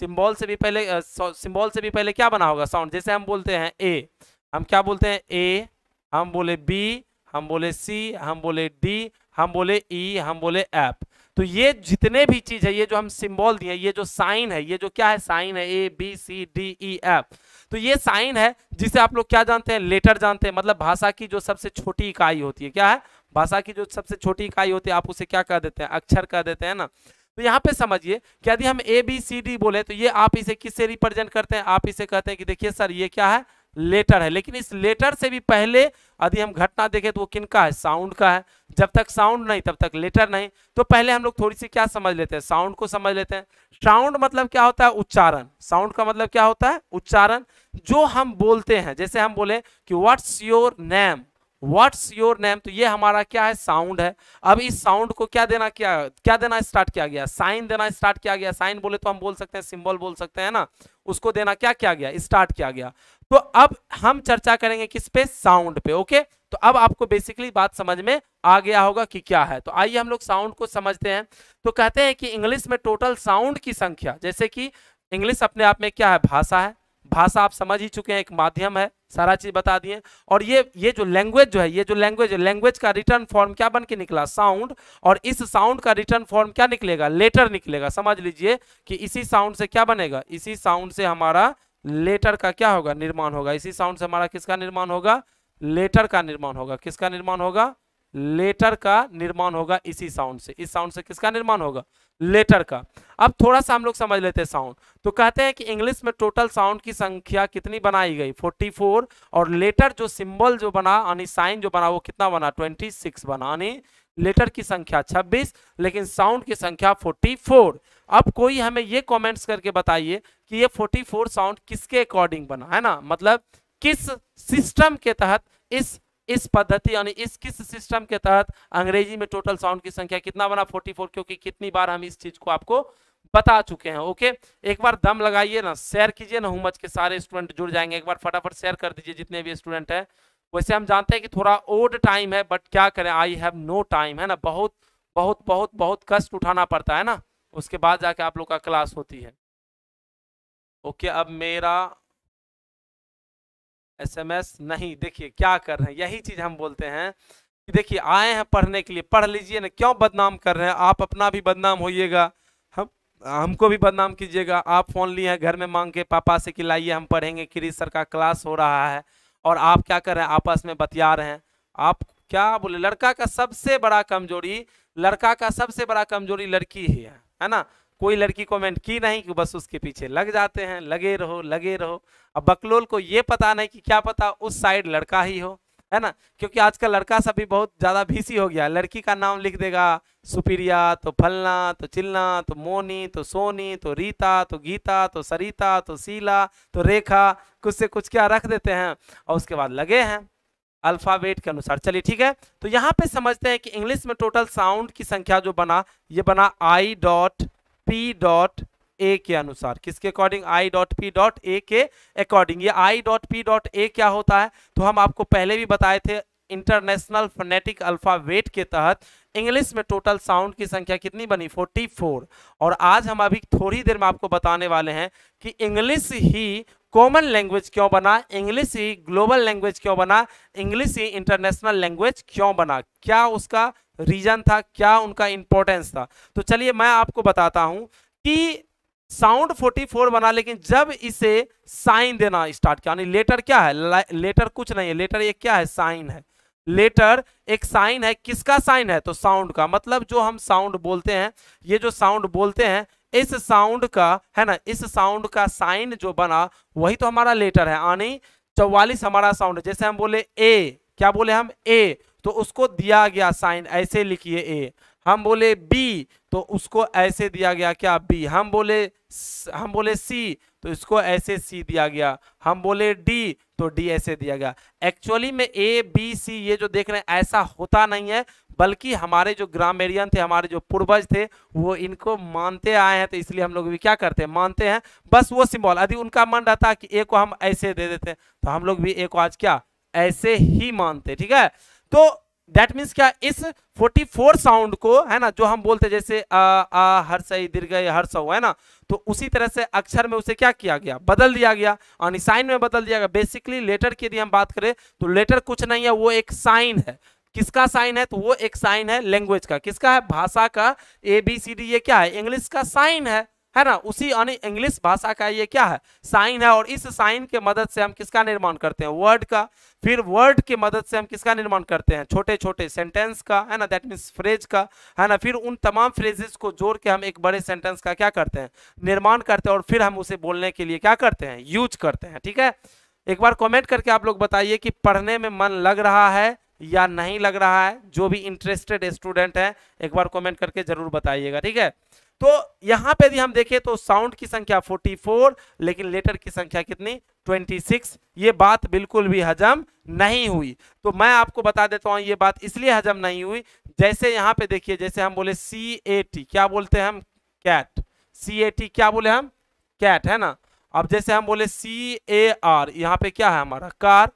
सिंबल से भी पहले सिंबल से भी पहले क्या बना होगा साउंड जैसे हम बोलते हैं ए हम क्या बोलते हैं ए हम बोले बी हम बोले सी हम बोले डी हम बोले ई e, हम बोले एफ तो ये जितने भी चीज़ है ये जो हम सिंबल दिए ये जो साइन है ये जो क्या है साइन है A B C D E F तो ये साइन है जिसे आप लोग क्या जानते हैं लेटर जानते हैं मतलब भाषा की जो सबसे छोटी इकाई होती है क्या है भाषा की जो सबसे छोटी इकाई होती है आप उसे क्या कह देते हैं अक्षर कह देते हैं ना तो यहाँ पे समझिए कि यदि हम ए बी सी डी बोले तो ये आप इसे किससे रिप्रेजेंट करते हैं आप इसे कहते हैं कि देखिए सर ये क्या है लेटर है लेकिन इस लेटर से भी पहले यदि हम घटना देखें तो वो किन का है साउंड का है जब तक साउंड नहीं तब तक लेटर नहीं तो पहले हम लोग थोड़ी सी क्या समझ लेते हैं साउंड को समझ लेते हैं साउंड मतलब क्या होता है उच्चारण साउंड का मतलब क्या होता है उच्चारण जो हम बोलते हैं जैसे हम बोले कि what's your name what's your name तो ये हमारा क्या है साउंड है अब इस साउंड को क्या देना क्या क्या देना स्टार्ट किया गया साइन देना स्टार्ट किया गया साइन बोले तो हम बोल सकते हैं सिंबल बोल सकते हैं ना उसको देना क्या किया गया स्टार्ट किया गया तो अब हम चर्चा करेंगे किस पे साउंड पे ओके तो अब आपको बेसिकली बात समझ में आ गया होगा कि क्या है तो आइए हम लोग साउंड को समझते हैं तो कहते हैं कि इंग्लिश में टोटल साउंड की संख्या जैसे कि इंग्लिश अपने आप में क्या है भाषा है भाषा आप समझ ही चुके हैं एक माध्यम है सारा चीज बता दिए और ये ये जो लैंग्वेज जो है ये जो लैंग्वेज लैंग्वेज का रिटर्न फॉर्म क्या बन के निकला साउंड और इस साउंड का रिटर्न फॉर्म क्या निकलेगा लेटर निकलेगा समझ लीजिए कि इसी साउंड से क्या बनेगा इसी साउंड से हमारा लेटर का क्या होगा निर्माण होगा इसी साउंड से हमारा किसका निर्माण होगा लेटर का निर्माण होगा किसका निर्माण होगा लेटर का निर्माण होगा इसी साउंड से इस साउंड से किसका निर्माण होगा लेटर का अब थोड़ा सा हम लोग समझ लेते हैं साउंड तो कहते हैं कि इंग्लिश में टोटल साउंड की संख्या कितनी बनाई गई 44 और लेटर जो सिंबल जो बना यानी साइन जो बना वो कितना बना 26 बना यानी लेटर की संख्या 26 लेकिन साउंड की संख्या 44 अब कोई हमें ये कमेंट्स करके बताइए कि ये 44 साउंड किसके अकॉर्डिंग बना है ना मतलब किस सिस्टम के तहत इस इस पद्धति यानी इस किस सिस्टम के तहत अंग्रेजी में टोटल साउंड की संख्या कितना बना 44 क्योंकि कितनी बार हम इस चीज को आपको बता चुके हैं ओके एक बार दम लगाइए ना शेयर कीजिए ना हुमच के सारे स्टूडेंट जुड़ जाएंगे एक बार फटाफट शेयर कर दीजिए जितने भी स्टूडेंट हैं वैसे हम जानते हैं कि थोड़ा ओल्ड टाइम है बट क्या करें आई हैव नो टाइम है ना बहुत बहुत बहुत बहुत कष्ट उठाना पड़ता है ना उसके बाद जाके आप लोग का क्लास होती है ओके okay, अब मेरा एसएमएस नहीं देखिए क्या कर रहे हैं यही चीज़ हम बोलते हैं कि देखिए आए हैं पढ़ने के लिए पढ़ लीजिए ना क्यों बदनाम कर रहे हैं आप अपना भी बदनाम होइएगा हम हमको भी बदनाम कीजिएगा आप फ़ोन लिए हैं घर में मांग के पापा से कि लाइए हम पढ़ेंगे क्रीज सर का क्लास हो रहा है और आप क्या कर रहे हैं आपस में बतिया रहे हैं आप क्या बोले लड़का का सबसे बड़ा कमजोरी लड़का का सबसे बड़ा कमजोरी लड़की ही है है ना कोई लड़की कमेंट की नहीं कि बस उसके पीछे लग जाते हैं लगे रहो लगे रहो अब बकलोल को ये पता नहीं कि क्या पता उस साइड लड़का ही हो है ना क्योंकि आजकल लड़का लड़का भी बहुत ज़्यादा भीसी हो गया लड़की का नाम लिख देगा सुप्रिया तो फलना तो चिलना तो मोनी तो सोनी तो रीता तो गीता तो सरिता तो सीला तो रेखा कुछ से कुछ क्या रख देते हैं और उसके बाद लगे हैं अल्फ़ाबेट के अनुसार चलिए ठीक है तो यहाँ पे समझते हैं कि इंग्लिश में टोटल साउंड की संख्या जो बना ये बना I dot P dot A के अनुसार किसके according I dot P dot A के अकॉर्डिंग ये I dot P dot A क्या होता है तो हम आपको पहले भी बताए थे इंटरनेशनल फोनेटिक अल्फ़ावेट के तहत इंग्लिश में टोटल साउंड की संख्या कितनी बनी 44 और आज हम अभी थोड़ी देर में आपको बताने वाले हैं कि इंग्लिश ही कॉमन लैंग्वेज क्यों बना इंग्लिश ही ग्लोबल लैंग्वेज क्यों बना इंग्लिश ही इंटरनेशनल लैंग्वेज क्यों बना क्या उसका रीजन था क्या उनका इंपॉर्टेंस था तो चलिए मैं आपको बताता हूं कि साउंड 44 बना लेकिन जब इसे साइन देना स्टार्ट किया यानी लेटर क्या है लेटर कुछ नहीं है लेटर ये क्या है साइन है लेटर एक साइन है किसका साइन है तो साउंड का मतलब जो हम साउंड बोलते हैं ये जो साउंड बोलते हैं इस साउंड का है ना इस साउंड का साइन जो बना वही तो हमारा लेटर है यानी चौवालीस हमारा साउंड है जैसे हम बोले ए क्या बोले हम ए तो उसको दिया गया साइन ऐसे लिखिए ए हम बोले बी तो उसको ऐसे दिया गया क्या बी हम बोले हम बोले सी तो इसको ऐसे सी दिया गया हम बोले डी तो डी ऐसे दिया गया एक्चुअली में ए बी सी ये जो देख रहे हैं ऐसा होता नहीं है बल्कि हमारे जो ग्रामेरियन थे हमारे जो पूर्वज थे वो इनको मानते आए हैं तो इसलिए हम लोग भी क्या करते हैं मानते हैं बस वो सिंबल यदि उनका मन रहता कि ए को हम ऐसे दे देते तो हम लोग भी ए को आज क्या ऐसे ही मानते ठीक है तो दैट मीन्स क्या इस 44 साउंड को है ना जो हम बोलते जैसे आ, आ सही दीर्घ सौ है ना तो उसी तरह से अक्षर में उसे क्या किया गया बदल दिया गया और साइन में बदल दिया गया बेसिकली लेटर की यदि हम बात करें तो लेटर कुछ नहीं है वो एक साइन है किसका साइन है तो वो एक साइन है लैंग्वेज का किसका है भाषा का ए बी सी डी ये क्या है इंग्लिश का साइन है है ना उसी यानी इंग्लिश भाषा का ये क्या है साइन है और इस साइन के मदद से हम किसका निर्माण करते हैं वर्ड का फिर वर्ड की मदद से हम किसका निर्माण करते हैं छोटे छोटे सेंटेंस का है ना दैट मीन्स फ्रेज का है ना फिर उन तमाम फ्रेजेस को जोड़ के हम एक बड़े सेंटेंस का क्या करते हैं निर्माण करते हैं और फिर हम उसे बोलने के लिए क्या करते हैं यूज करते हैं ठीक है एक बार कॉमेंट करके आप लोग बताइए कि पढ़ने में मन लग रहा है या नहीं लग रहा है जो भी इंटरेस्टेड स्टूडेंट है एक बार कमेंट करके जरूर बताइएगा ठीक है तो यहाँ पे यदि हम देखें तो साउंड की संख्या 44 लेकिन लेटर की संख्या कितनी 26 ये बात बिल्कुल भी हजम नहीं हुई तो मैं आपको बता देता हूं ये बात इसलिए हजम नहीं हुई जैसे यहाँ पे देखिए जैसे हम बोले सी ए टी क्या बोलते हैं हम कैट सी ए टी क्या बोले हम कैट है ना अब जैसे हम बोले सी ए आर यहाँ पे क्या है हमारा कार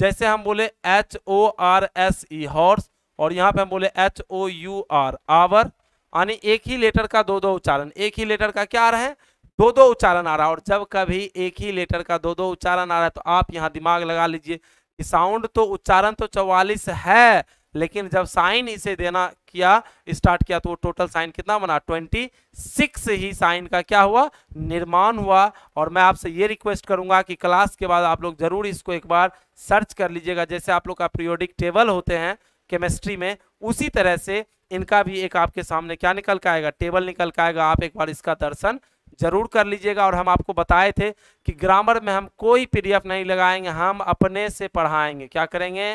जैसे हम बोले H O R S E horse और यहाँ पे हम बोले H O U R hour यानी एक ही लेटर का दो दो उच्चारण एक ही लेटर का क्या आ रहा है दो दो उच्चारण आ रहा है और जब कभी एक ही लेटर का दो दो उच्चारण आ रहा है तो आप यहाँ दिमाग लगा लीजिए कि साउंड तो उच्चारण तो चौवालीस है लेकिन जब साइन इसे देना किया स्टार्ट किया तो टोटल साइन कितना बना 26 ही साइन का क्या हुआ निर्माण हुआ और मैं आपसे ये रिक्वेस्ट करूंगा कि क्लास के बाद आप लोग जरूर इसको एक बार सर्च कर लीजिएगा जैसे आप लोग का पीरियोडिक टेबल होते हैं केमिस्ट्री में उसी तरह से इनका भी एक आपके सामने क्या निकल का आएगा टेबल निकल का आएगा आप एक बार इसका दर्शन जरूर कर लीजिएगा और हम आपको बताए थे कि ग्रामर में हम कोई पीडीएफ नहीं लगाएंगे हम अपने से पढ़ाएंगे क्या करेंगे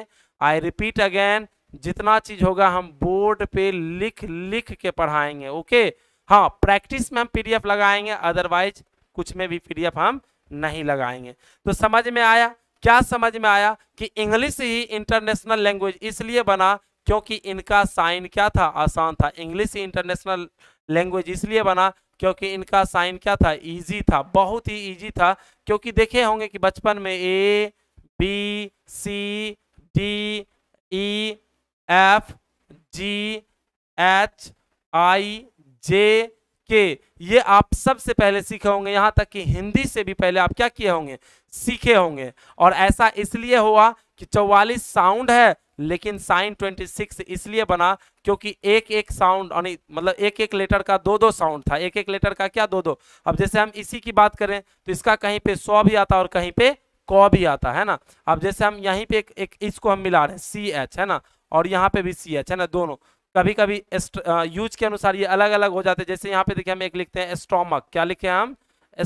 आई रिपीट अगेन जितना चीज होगा हम बोर्ड पे लिख लिख के पढ़ाएंगे ओके हाँ प्रैक्टिस में हम पीडीएफ लगाएंगे अदरवाइज कुछ में भी पीडीएफ हम नहीं लगाएंगे तो समझ में आया क्या समझ में आया कि इंग्लिश ही इंटरनेशनल लैंग्वेज इसलिए बना क्योंकि इनका साइन क्या था आसान था इंग्लिश ही इंटरनेशनल लैंग्वेज इसलिए बना क्योंकि इनका साइन क्या था इजी था बहुत ही इजी था क्योंकि देखे होंगे कि बचपन में A B C D E F G H I J K ये आप सबसे पहले सीखे होंगे यहाँ तक कि हिंदी से भी पहले आप क्या किए होंगे सीखे होंगे और ऐसा इसलिए हुआ कि चौवालीस साउंड है लेकिन साइन 26 इसलिए बना क्योंकि एक एक साउंड मतलब एक एक लेटर का दो दो साउंड था एक एक लेटर का क्या दो दो अब जैसे हम इसी की बात करें तो इसका कहीं पे सौ भी आता और कहीं पे कौ भी आता है ना अब जैसे हम यहीं पे एक, एक इसको हम मिला रहे हैं सी एच है ना और यहाँ पे भी सी एच है ना दोनों कभी कभी यूज के अनुसार ये अलग अलग हो जाते हैं जैसे यहाँ पे देखिए हम एक लिखते हैं एस्ट्रोमक क्या लिखे हम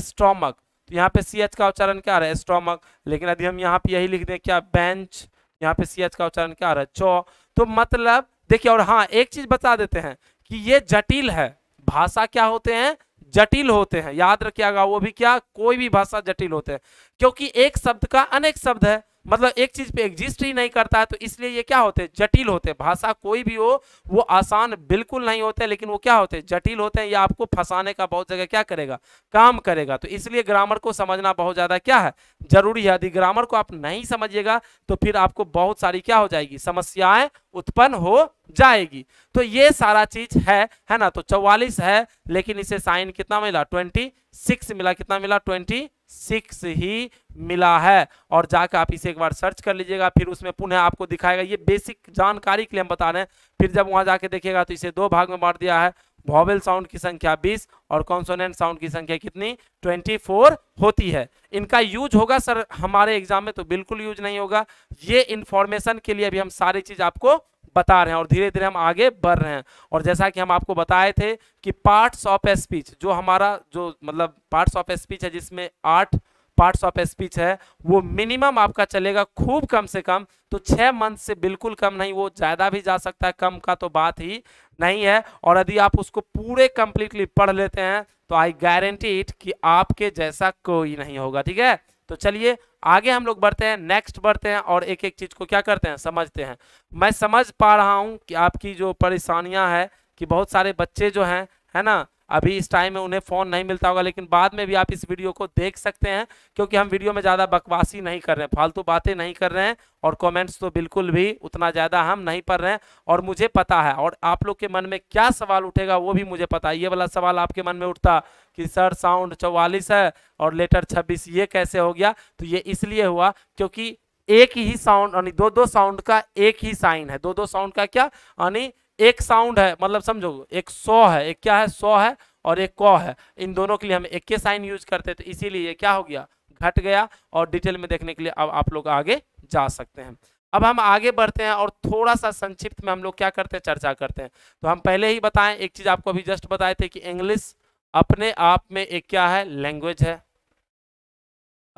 एस्ट्रोमक तो यहाँ पे सी एच का उच्चारण क्या आ रहा है एस्ट्रोमक लेकिन यदि हम यहाँ पे यही लिख दें क्या बेंच यहाँ पे सी एच का उच्चारण क्या आ रहा है चौ तो मतलब देखिए और हाँ एक चीज बता देते हैं कि ये जटिल है भाषा क्या होते हैं जटिल होते हैं याद रखिएगा वो भी क्या कोई भी भाषा जटिल होते हैं क्योंकि एक शब्द का अनेक शब्द है मतलब एक चीज पे एग्जिस्ट ही नहीं करता है तो इसलिए ये क्या होते हैं जटिल होते हैं भाषा कोई भी हो वो आसान बिल्कुल नहीं होते लेकिन वो क्या होते हैं जटिल होते हैं या आपको फंसाने का बहुत जगह क्या करेगा काम करेगा तो इसलिए ग्रामर को समझना बहुत ज़्यादा क्या है जरूरी है यदि ग्रामर को आप नहीं समझिएगा तो फिर आपको बहुत सारी क्या हो जाएगी समस्याएं उत्पन्न हो जाएगी तो ये सारा चीज है है ना तो चौवालीस है लेकिन इसे साइन कितना मिला ट्वेंटी सिक्स मिला कितना मिला ट्वेंटी सिक्स ही मिला है और जाकर आप इसे एक बार सर्च कर लीजिएगा फिर उसमें पुनः आपको दिखाएगा ये बेसिक जानकारी के लिए हम बता रहे हैं फिर जब वहां जाके देखिएगा तो इसे दो भाग में बांट दिया है भॉवेल साउंड की संख्या 20 और कॉन्सोनेंट साउंड की संख्या कितनी 24 होती है इनका यूज होगा सर हमारे एग्जाम में तो बिल्कुल यूज नहीं होगा ये इंफॉर्मेशन के लिए अभी हम सारी चीज़ आपको बता रहे हैं और धीरे धीरे हम आगे बढ़ रहे हैं और जैसा कि हम आपको बताए थे कि पार्ट्स ऑफ स्पीच जो हमारा जो मतलब पार्ट्स ऑफ स्पीच है जिसमें आठ पार्ट्स ऑफ स्पीच है वो मिनिमम आपका चलेगा खूब कम से कम तो छः मंथ से बिल्कुल कम नहीं वो ज़्यादा भी जा सकता है कम का तो बात ही नहीं है और यदि आप उसको पूरे कंप्लीटली पढ़ लेते हैं तो आई गारंटी इट कि आपके जैसा कोई नहीं होगा ठीक है तो चलिए आगे हम लोग बढ़ते हैं नेक्स्ट बढ़ते हैं और एक एक चीज़ को क्या करते हैं समझते हैं मैं समझ पा रहा हूँ कि आपकी जो परेशानियाँ हैं कि बहुत सारे बच्चे जो हैं है ना अभी इस टाइम में उन्हें फ़ोन नहीं मिलता होगा लेकिन बाद में भी आप इस वीडियो को देख सकते हैं क्योंकि हम वीडियो में ज़्यादा बकवासी नहीं कर रहे हैं फालतू बातें नहीं कर रहे हैं और कमेंट्स तो बिल्कुल भी उतना ज़्यादा हम नहीं पढ़ रहे हैं और मुझे पता है और आप लोग के मन में क्या सवाल उठेगा वो भी मुझे पता है ये वाला सवाल आपके मन में उठता कि सर साउंड चौवालीस है और लेटर छब्बीस ये कैसे हो गया तो ये इसलिए हुआ क्योंकि एक ही साउंड यानी दो दो साउंड का एक ही साइन है दो दो साउंड का क्या यानी एक साउंड है मतलब समझो एक सौ है एक क्या है सौ है और एक कौ है इन दोनों के लिए हम एक के साइन यूज करते हैं तो इसीलिए क्या हो गया घट गया और डिटेल में देखने के लिए अब आप लोग आगे जा सकते हैं अब हम आगे बढ़ते हैं और थोड़ा सा संक्षिप्त में हम लोग क्या करते हैं चर्चा करते हैं तो हम पहले ही बताएं एक चीज़ आपको अभी जस्ट बताए थे कि इंग्लिश अपने आप में एक क्या है लैंग्वेज है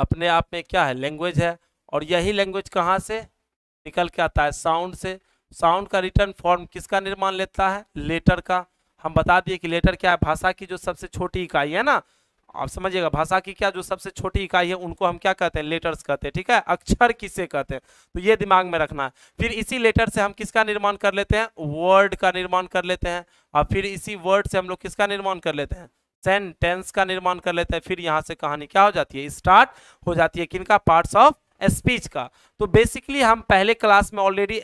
अपने आप में क्या है लैंग्वेज है और यही लैंग्वेज कहाँ से निकल के आता है साउंड से साउंड का रिटर्न फॉर्म किसका निर्माण लेता है लेटर का हम बता दिए कि लेटर क्या है भाषा की जो सबसे छोटी इकाई है ना आप समझिएगा भाषा की क्या जो सबसे छोटी इकाई है उनको हम क्या कहते हैं लेटर्स कहते हैं ठीक है अक्षर किसे कहते हैं तो ये दिमाग में रखना है फिर इसी लेटर से हम किसका निर्माण कर लेते हैं वर्ड का निर्माण कर लेते हैं और फिर इसी वर्ड से हम लोग किसका निर्माण कर लेते हैं सेंटेंस का निर्माण कर लेते हैं फिर यहाँ से कहानी क्या हो जाती है स्टार्ट हो जाती है किनका पार्ट्स ऑफ स्पीच का तो बेसिकली हम पहले क्लास में ऑलरेडी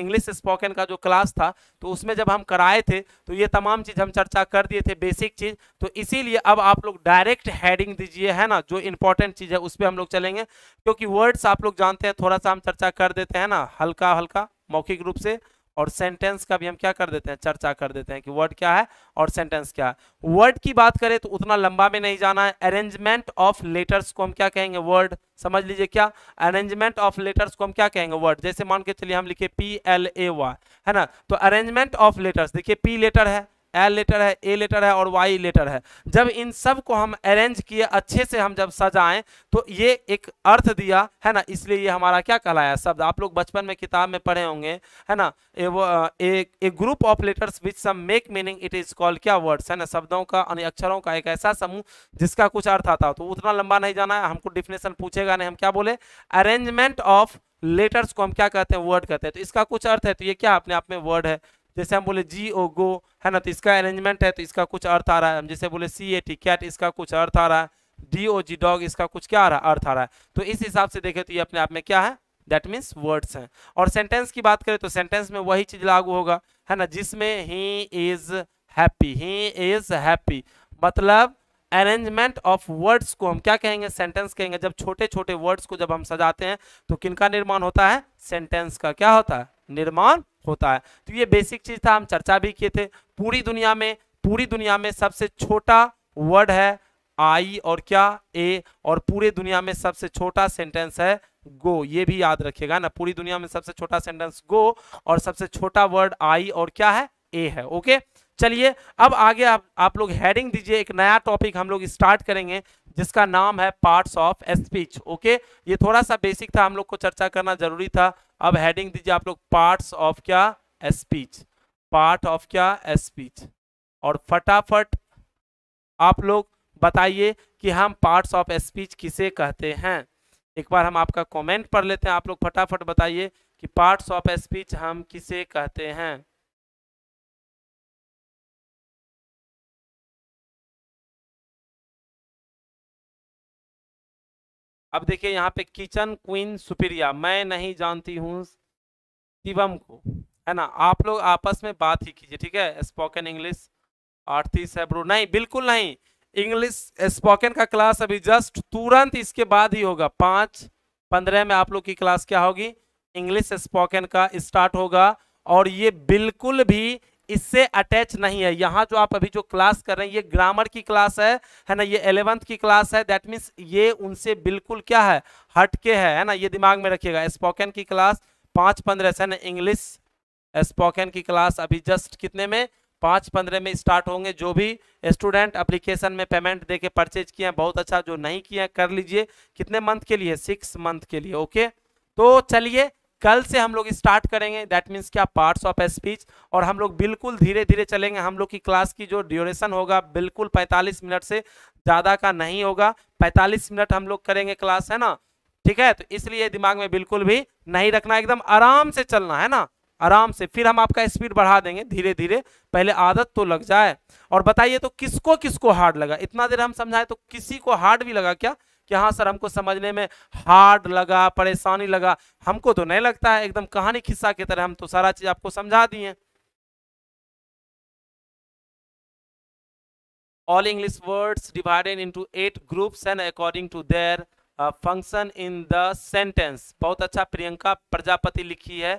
इंग्लिश स्पोकन का जो क्लास था तो उसमें जब हम कराए थे तो ये तमाम चीज़ हम चर्चा कर दिए थे बेसिक चीज़ तो इसीलिए अब आप लोग डायरेक्ट हेडिंग दीजिए है ना जो इंपॉर्टेंट चीज़ है उस पर हम लोग चलेंगे क्योंकि वर्ड्स आप लोग जानते हैं थोड़ा सा हम चर्चा कर देते हैं ना हल्का हल्का मौखिक रूप से और सेंटेंस का भी हम क्या कर देते हैं चर्चा कर देते हैं कि वर्ड क्या है और सेंटेंस क्या है वर्ड की बात करें तो उतना लंबा में नहीं जाना है अरेंजमेंट ऑफ लेटर्स को हम क्या कहेंगे वर्ड समझ लीजिए क्या अरेंजमेंट ऑफ लेटर्स को हम क्या कहेंगे वर्ड जैसे मान के चलिए हम लिखे पी एल ए वाई है ना तो अरेंजमेंट ऑफ लेटर्स देखिए पी लेटर है एल लेटर है ए लेटर है और वाई लेटर है जब इन सब को हम अरेंज किए अच्छे से हम जब सजाएं तो ये एक अर्थ दिया है ना इसलिए ये हमारा क्या कहलाया शब्द आप लोग बचपन में किताब में पढ़े होंगे है ना ए वो a group of letters which some make meaning it is called क्या वर्ड्स है ना शब्दों का अक्षरों का एक ऐसा समूह जिसका कुछ अर्थ आता हो तो उतना लंबा नहीं जाना है हमको डिफिनेशन पूछेगा नहीं हम क्या बोले अरेंजमेंट ऑफ लेटर्स को हम क्या कहते हैं वर्ड कहते हैं तो इसका कुछ अर्थ है तो ये क्या अपने आप में वर्ड है जैसे हम बोले जी ओ गो है ना तो इसका अरेंजमेंट है तो इसका कुछ अर्थ आ रहा है हम जैसे बोले सी ए टी कैट इसका कुछ अर्थ आ रहा है डी ओ जी डॉग इसका कुछ क्या आ रहा है अर्थ आ रहा है तो इस हिसाब से देखें तो ये अपने आप में क्या है दैट मीन्स वर्ड्स हैं और सेंटेंस की बात करें तो सेंटेंस में वही चीज़ लागू होगा है ना जिसमें he is happy he is happy मतलब अरेंजमेंट ऑफ वर्ड्स को हम क्या कहेंगे सेंटेंस कहेंगे जब छोटे छोटे वर्ड्स को जब हम सजाते हैं तो किन का निर्माण होता है सेंटेंस का क्या होता है निर्माण होता है तो ये बेसिक चीज था हम चर्चा भी किए थे पूरी दुनिया में पूरी दुनिया में सबसे छोटा वर्ड है आई और क्या ए और पूरे दुनिया में सबसे छोटा सेंटेंस है गो ये भी याद रखिएगा ना पूरी दुनिया में सबसे छोटा सेंटेंस गो और सबसे छोटा वर्ड आई और क्या है ए है ओके okay? चलिए अब आगे आप आप लोग हेडिंग दीजिए एक नया टॉपिक हम लोग स्टार्ट करेंगे जिसका नाम है पार्ट्स ऑफ स्पीच ओके ये थोड़ा सा बेसिक था हम लोग को चर्चा करना जरूरी था अब हेडिंग दीजिए आप लोग पार्ट्स ऑफ क्या स्पीच पार्ट ऑफ क्या स्पीच और फटाफट आप लोग बताइए कि हम पार्ट्स ऑफ स्पीच किसे कहते हैं एक बार हम आपका कमेंट पढ़ लेते हैं आप लोग फटाफट बताइए कि पार्ट्स ऑफ स्पीच हम किसे कहते हैं अब देखिए यहाँ पे किचन क्वीन सुप्रिया मैं नहीं जानती हूँ शिवम को है ना आप लोग आपस में बात ही कीजिए ठीक है स्पोकन इंग्लिश आठतीस है ब्रो नहीं बिल्कुल नहीं इंग्लिश स्पोकन का क्लास अभी जस्ट तुरंत इसके बाद ही होगा पाँच पंद्रह में आप लोग की क्लास क्या होगी इंग्लिश स्पोकन का स्टार्ट होगा और ये बिल्कुल भी इससे अटैच नहीं है यहाँ जो आप अभी जो क्लास कर रहे हैं ये ग्रामर की क्लास है है ना ये एलेवंथ की क्लास है दैट मीन्स ये उनसे बिल्कुल क्या है हटके है है ना ये दिमाग में रखिएगा स्पोकन की क्लास पाँच पंद्रह से है ना इंग्लिश स्पोकन की क्लास अभी जस्ट कितने में पाँच पंद्रह में स्टार्ट होंगे जो भी स्टूडेंट अप्लीकेशन में पेमेंट दे के परचेज किए हैं बहुत अच्छा जो नहीं किए कर लीजिए कितने मंथ के लिए सिक्स मंथ के लिए ओके तो चलिए कल से हम लोग स्टार्ट करेंगे दैट मीन्स क्या पार्ट्स ऑफ स्पीच और हम लोग बिल्कुल धीरे धीरे चलेंगे हम लोग की क्लास की जो ड्यूरेशन होगा बिल्कुल 45 मिनट से ज़्यादा का नहीं होगा 45 मिनट हम लोग करेंगे क्लास है ना ठीक है तो इसलिए दिमाग में बिल्कुल भी नहीं रखना एकदम आराम से चलना है ना आराम से फिर हम आपका स्पीड बढ़ा देंगे धीरे धीरे पहले आदत तो लग जाए और बताइए तो किसको किसको हार्ड लगा इतना देर हम समझाएं तो किसी को हार्ड भी लगा क्या कि हाँ सर हमको समझने में हार्ड लगा परेशानी लगा हमको तो नहीं लगता है एकदम कहानी खिस्सा की तरह हम तो सारा चीज़ आपको समझा दिए all English words divided into eight groups and according to their function in the sentence बहुत अच्छा प्रियंका प्रजापति लिखी है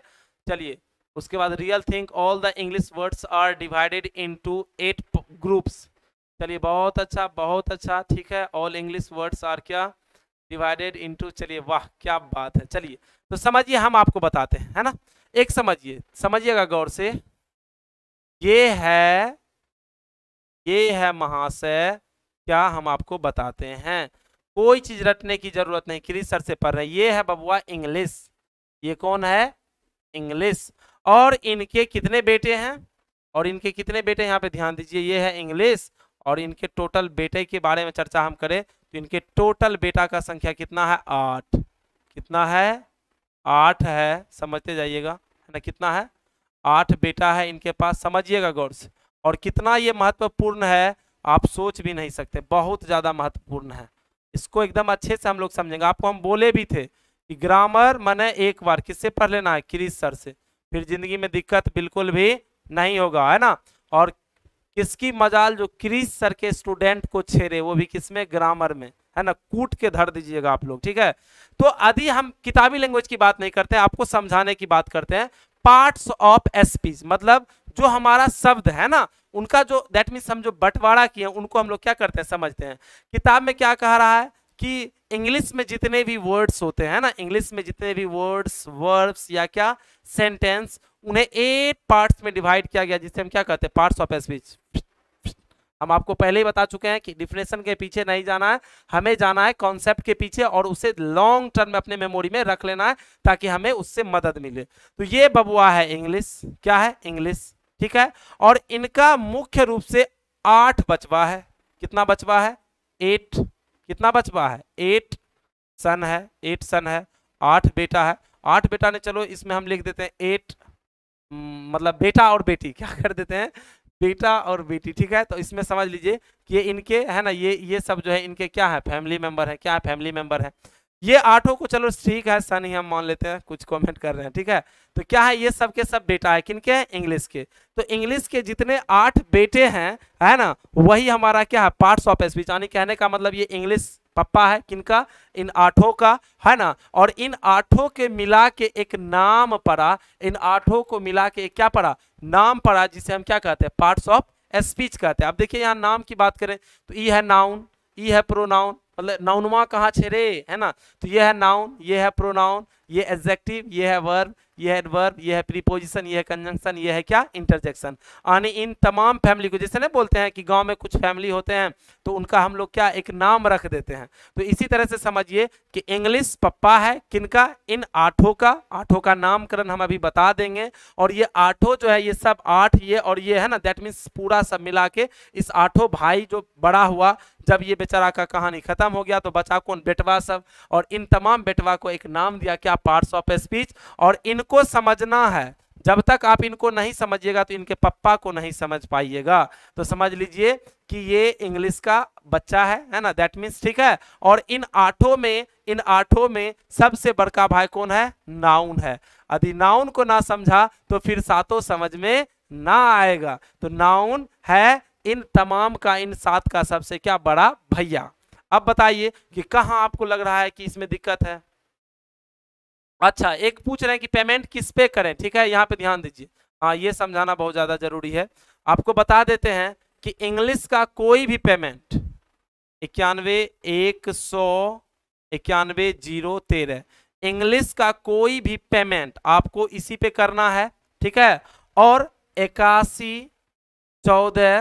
चलिए उसके बाद real think all the English words are divided into eight groups चलिए बहुत अच्छा बहुत अच्छा ठीक है ऑल इंग्लिश वर्ड्स आर क्या डिवाइडेड इनटू चलिए वाह क्या बात है चलिए तो समझिए हम आपको बताते हैं है ना एक समझिए समझिएगा गौर से ये है ये है महाशय क्या हम आपको बताते हैं कोई चीज रटने की जरूरत नहीं क्रिस सर से पढ़ रहे ये है बबुआ इंग्लिश ये कौन है इंग्लिश और इनके कितने बेटे हैं और इनके कितने बेटे यहाँ पे ध्यान दीजिए ये है इंग्लिश और इनके टोटल बेटे के बारे में चर्चा हम करें तो इनके टोटल बेटा का संख्या कितना है आठ कितना है आठ है समझते जाइएगा है ना कितना है आठ बेटा है इनके पास समझिएगा गौर से और कितना ये महत्वपूर्ण है आप सोच भी नहीं सकते बहुत ज़्यादा महत्वपूर्ण है इसको एकदम अच्छे से हम लोग समझेंगे आपको हम बोले भी थे कि ग्रामर मैंने एक बार किससे पढ़ लेना है क्रिस सर से फिर जिंदगी में दिक्कत बिल्कुल भी नहीं होगा है ना और किसकी मजाल जो क्रीज सर के स्टूडेंट को छेड़े वो भी किसमें ग्रामर में है ना कूट के धर दीजिएगा आप लोग ठीक है तो यदि हम किताबी लैंग्वेज की बात नहीं करते हैं आपको समझाने की बात करते हैं पार्ट्स ऑफ एसपीज मतलब जो हमारा शब्द है ना उनका जो दैट मीन्स हम जो बंटवारा किए उनको हम लोग क्या करते हैं समझते हैं किताब में क्या कह रहा है कि इंग्लिश में जितने भी वर्ड्स होते हैं ना इंग्लिश में जितने भी वर्ड्स वर्ब्स या क्या सेंटेंस उन्हें एट पार्ट्स में डिवाइड किया गया जिसे हम क्या कहते हैं पार्ट्स ऑफ स्पीच हम आपको पहले ही बता चुके हैं कि डिफिनेशन के पीछे नहीं जाना है हमें जाना है कॉन्सेप्ट के पीछे और उसे लॉन्ग टर्म में अपने मेमोरी में रख लेना है ताकि हमें उससे मदद मिले तो ये बबुआ है इंग्लिश क्या है इंग्लिश ठीक है और इनका मुख्य रूप से आठ बचवा है कितना बचवा है एट कितना बचवा है एट सन है एट सन है आठ बेटा है आठ बेटा ने चलो इसमें हम लिख देते हैं एट हम्म, मतलब बेटा और बेटी क्या कर देते हैं बेटा और बेटी ठीक है तो इसमें समझ लीजिए कि ये इनके है ना ये ये सब जो है इनके क्या है फैमिली मेंबर है क्या है फैमिली मेंबर है ये आठों को चलो ठीक है सन ही हम मान लेते हैं कुछ कमेंट कर रहे हैं ठीक है तो क्या है ये सब के सब बेटा है किनके हैं इंग्लिश के तो इंग्लिश के जितने आठ बेटे हैं है ना वही हमारा क्या है पार्ट्स ऑफ स्पीच यानी कहने का मतलब ये इंग्लिश पप्पा है किनका इन आठों का है ना और इन आठों के मिला के एक नाम पड़ा इन आठों को मिला के क्या पड़ा नाम पड़ा जिसे हम क्या कहते हैं पार्ट्स ऑफ स्पीच कहते हैं अब देखिए यहाँ नाम की बात करें तो ई है नाउन ई है प्रोनाउन मतलब नाउनवा कहाँ छे रे है ना तो ये है नाउन ये है प्रोनाउन ये एग्जेक्टिव ये है वर्ब यह है वर्ब यह है प्रीपोजिशन यह है कंजंक्शन यह है क्या इंटरजेक्शन यानी इन तमाम फैमिली को जैसे ना बोलते हैं कि गांव में कुछ फैमिली होते हैं तो उनका हम लोग क्या एक नाम रख देते हैं तो इसी तरह से समझिए कि इंग्लिश पप्पा है किनका इन आठों का आठों का नामकरण हम अभी बता देंगे और ये आठों जो है ये सब आठ ये और ये है ना देट मीन्स पूरा सब मिला के इस आठों भाई जो बड़ा हुआ जब ये बेचारा का कहानी खत्म हो गया तो बचा कौन बेटवा सब और इन तमाम बेटवा को एक नाम दिया क्या या पार्ट्स ऑफ स्पीच और इनको समझना है जब तक आप इनको नहीं समझिएगा तो इनके पप्पा को नहीं समझ पाइएगा तो समझ लीजिए कि ये इंग्लिश का बच्चा है है ना दैट मीन्स ठीक है और इन आठों में इन आठों में सबसे बड़का भाई कौन है नाउन है यदि नाउन को ना समझा तो फिर सातों समझ में ना आएगा तो नाउन है इन तमाम का इन सात का सबसे क्या बड़ा भैया अब बताइए कि कहाँ आपको लग रहा है कि इसमें दिक्कत है अच्छा एक पूछ रहे हैं कि पेमेंट किस पे करें ठीक है यहाँ पे ध्यान दीजिए हाँ ये समझाना बहुत ज़्यादा जरूरी है आपको बता देते हैं कि इंग्लिश का कोई भी पेमेंट इक्यानवे एक सौ इक्यानवे जीरो तेरह इंग्लिश का कोई भी पेमेंट आपको इसी पे करना है ठीक है और इक्यासी चौदह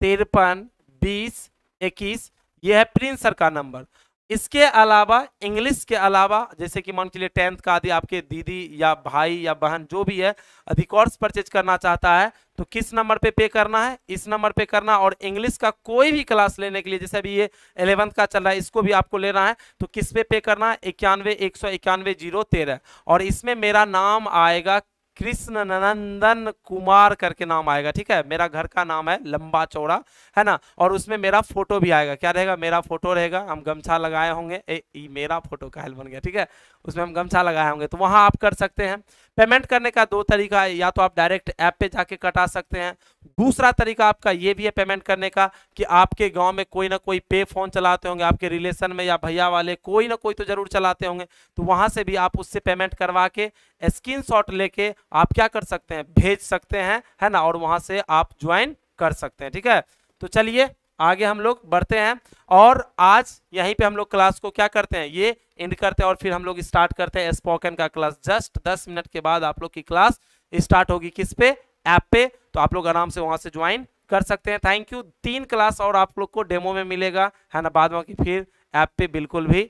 तिरपन बीस इक्कीस यह है प्रिंसर का नंबर इसके अलावा इंग्लिश के अलावा जैसे कि मान के लिए टेंथ का आदि आपके दीदी या भाई या बहन जो भी है यदि कोर्स परचेज करना चाहता है तो किस नंबर पे पे करना है इस नंबर पे करना और इंग्लिश का कोई भी क्लास लेने के लिए जैसे अभी ये एलेवंथ का चल रहा है इसको भी आपको लेना है तो किस पे पे करना है इक्यानवे एक सौ इक्यानवे जीरो तेरह और इसमें मेरा नाम आएगा कृष्ण नंदन कुमार करके नाम आएगा ठीक है मेरा घर का नाम है लंबा चौड़ा है ना और उसमें मेरा फोटो भी आएगा क्या रहेगा मेरा फोटो रहेगा हम गमछा लगाए होंगे ए, ए, मेरा फोटो कायल बन गया ठीक है उसमें हम गमछा लगाए होंगे तो वहाँ आप कर सकते हैं पेमेंट करने का दो तरीका है या तो आप डायरेक्ट ऐप पे जाके कटा सकते हैं दूसरा तरीका आपका ये भी है पेमेंट करने का कि आपके गांव में कोई ना कोई पे फोन चलाते होंगे आपके रिलेशन में या भैया वाले कोई ना कोई तो ज़रूर चलाते होंगे तो वहाँ से भी आप उससे पेमेंट करवा के स्क्रीन शॉट लेके आप क्या कर सकते हैं भेज सकते हैं है ना और वहाँ से आप ज्वाइन कर सकते हैं ठीक है तो चलिए आगे हम लोग बढ़ते हैं और आज यहीं पे हम लोग क्लास को क्या करते हैं ये एंड करते हैं और फिर हम लोग स्टार्ट करते हैं स्पोकन का क्लास जस्ट दस मिनट के बाद आप लोग की क्लास स्टार्ट होगी किस पे ऐप पे तो आप लोग आराम से वहां से ज्वाइन कर सकते हैं थैंक यू तीन क्लास और आप लोग को डेमो में मिलेगा है ना बाद में फिर ऐप पे बिल्कुल भी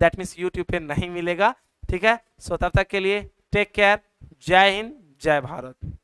दैट मीन्स यूट्यूब पे नहीं मिलेगा ठीक है सो तब तक के लिए टेक केयर जय हिंद जय भारत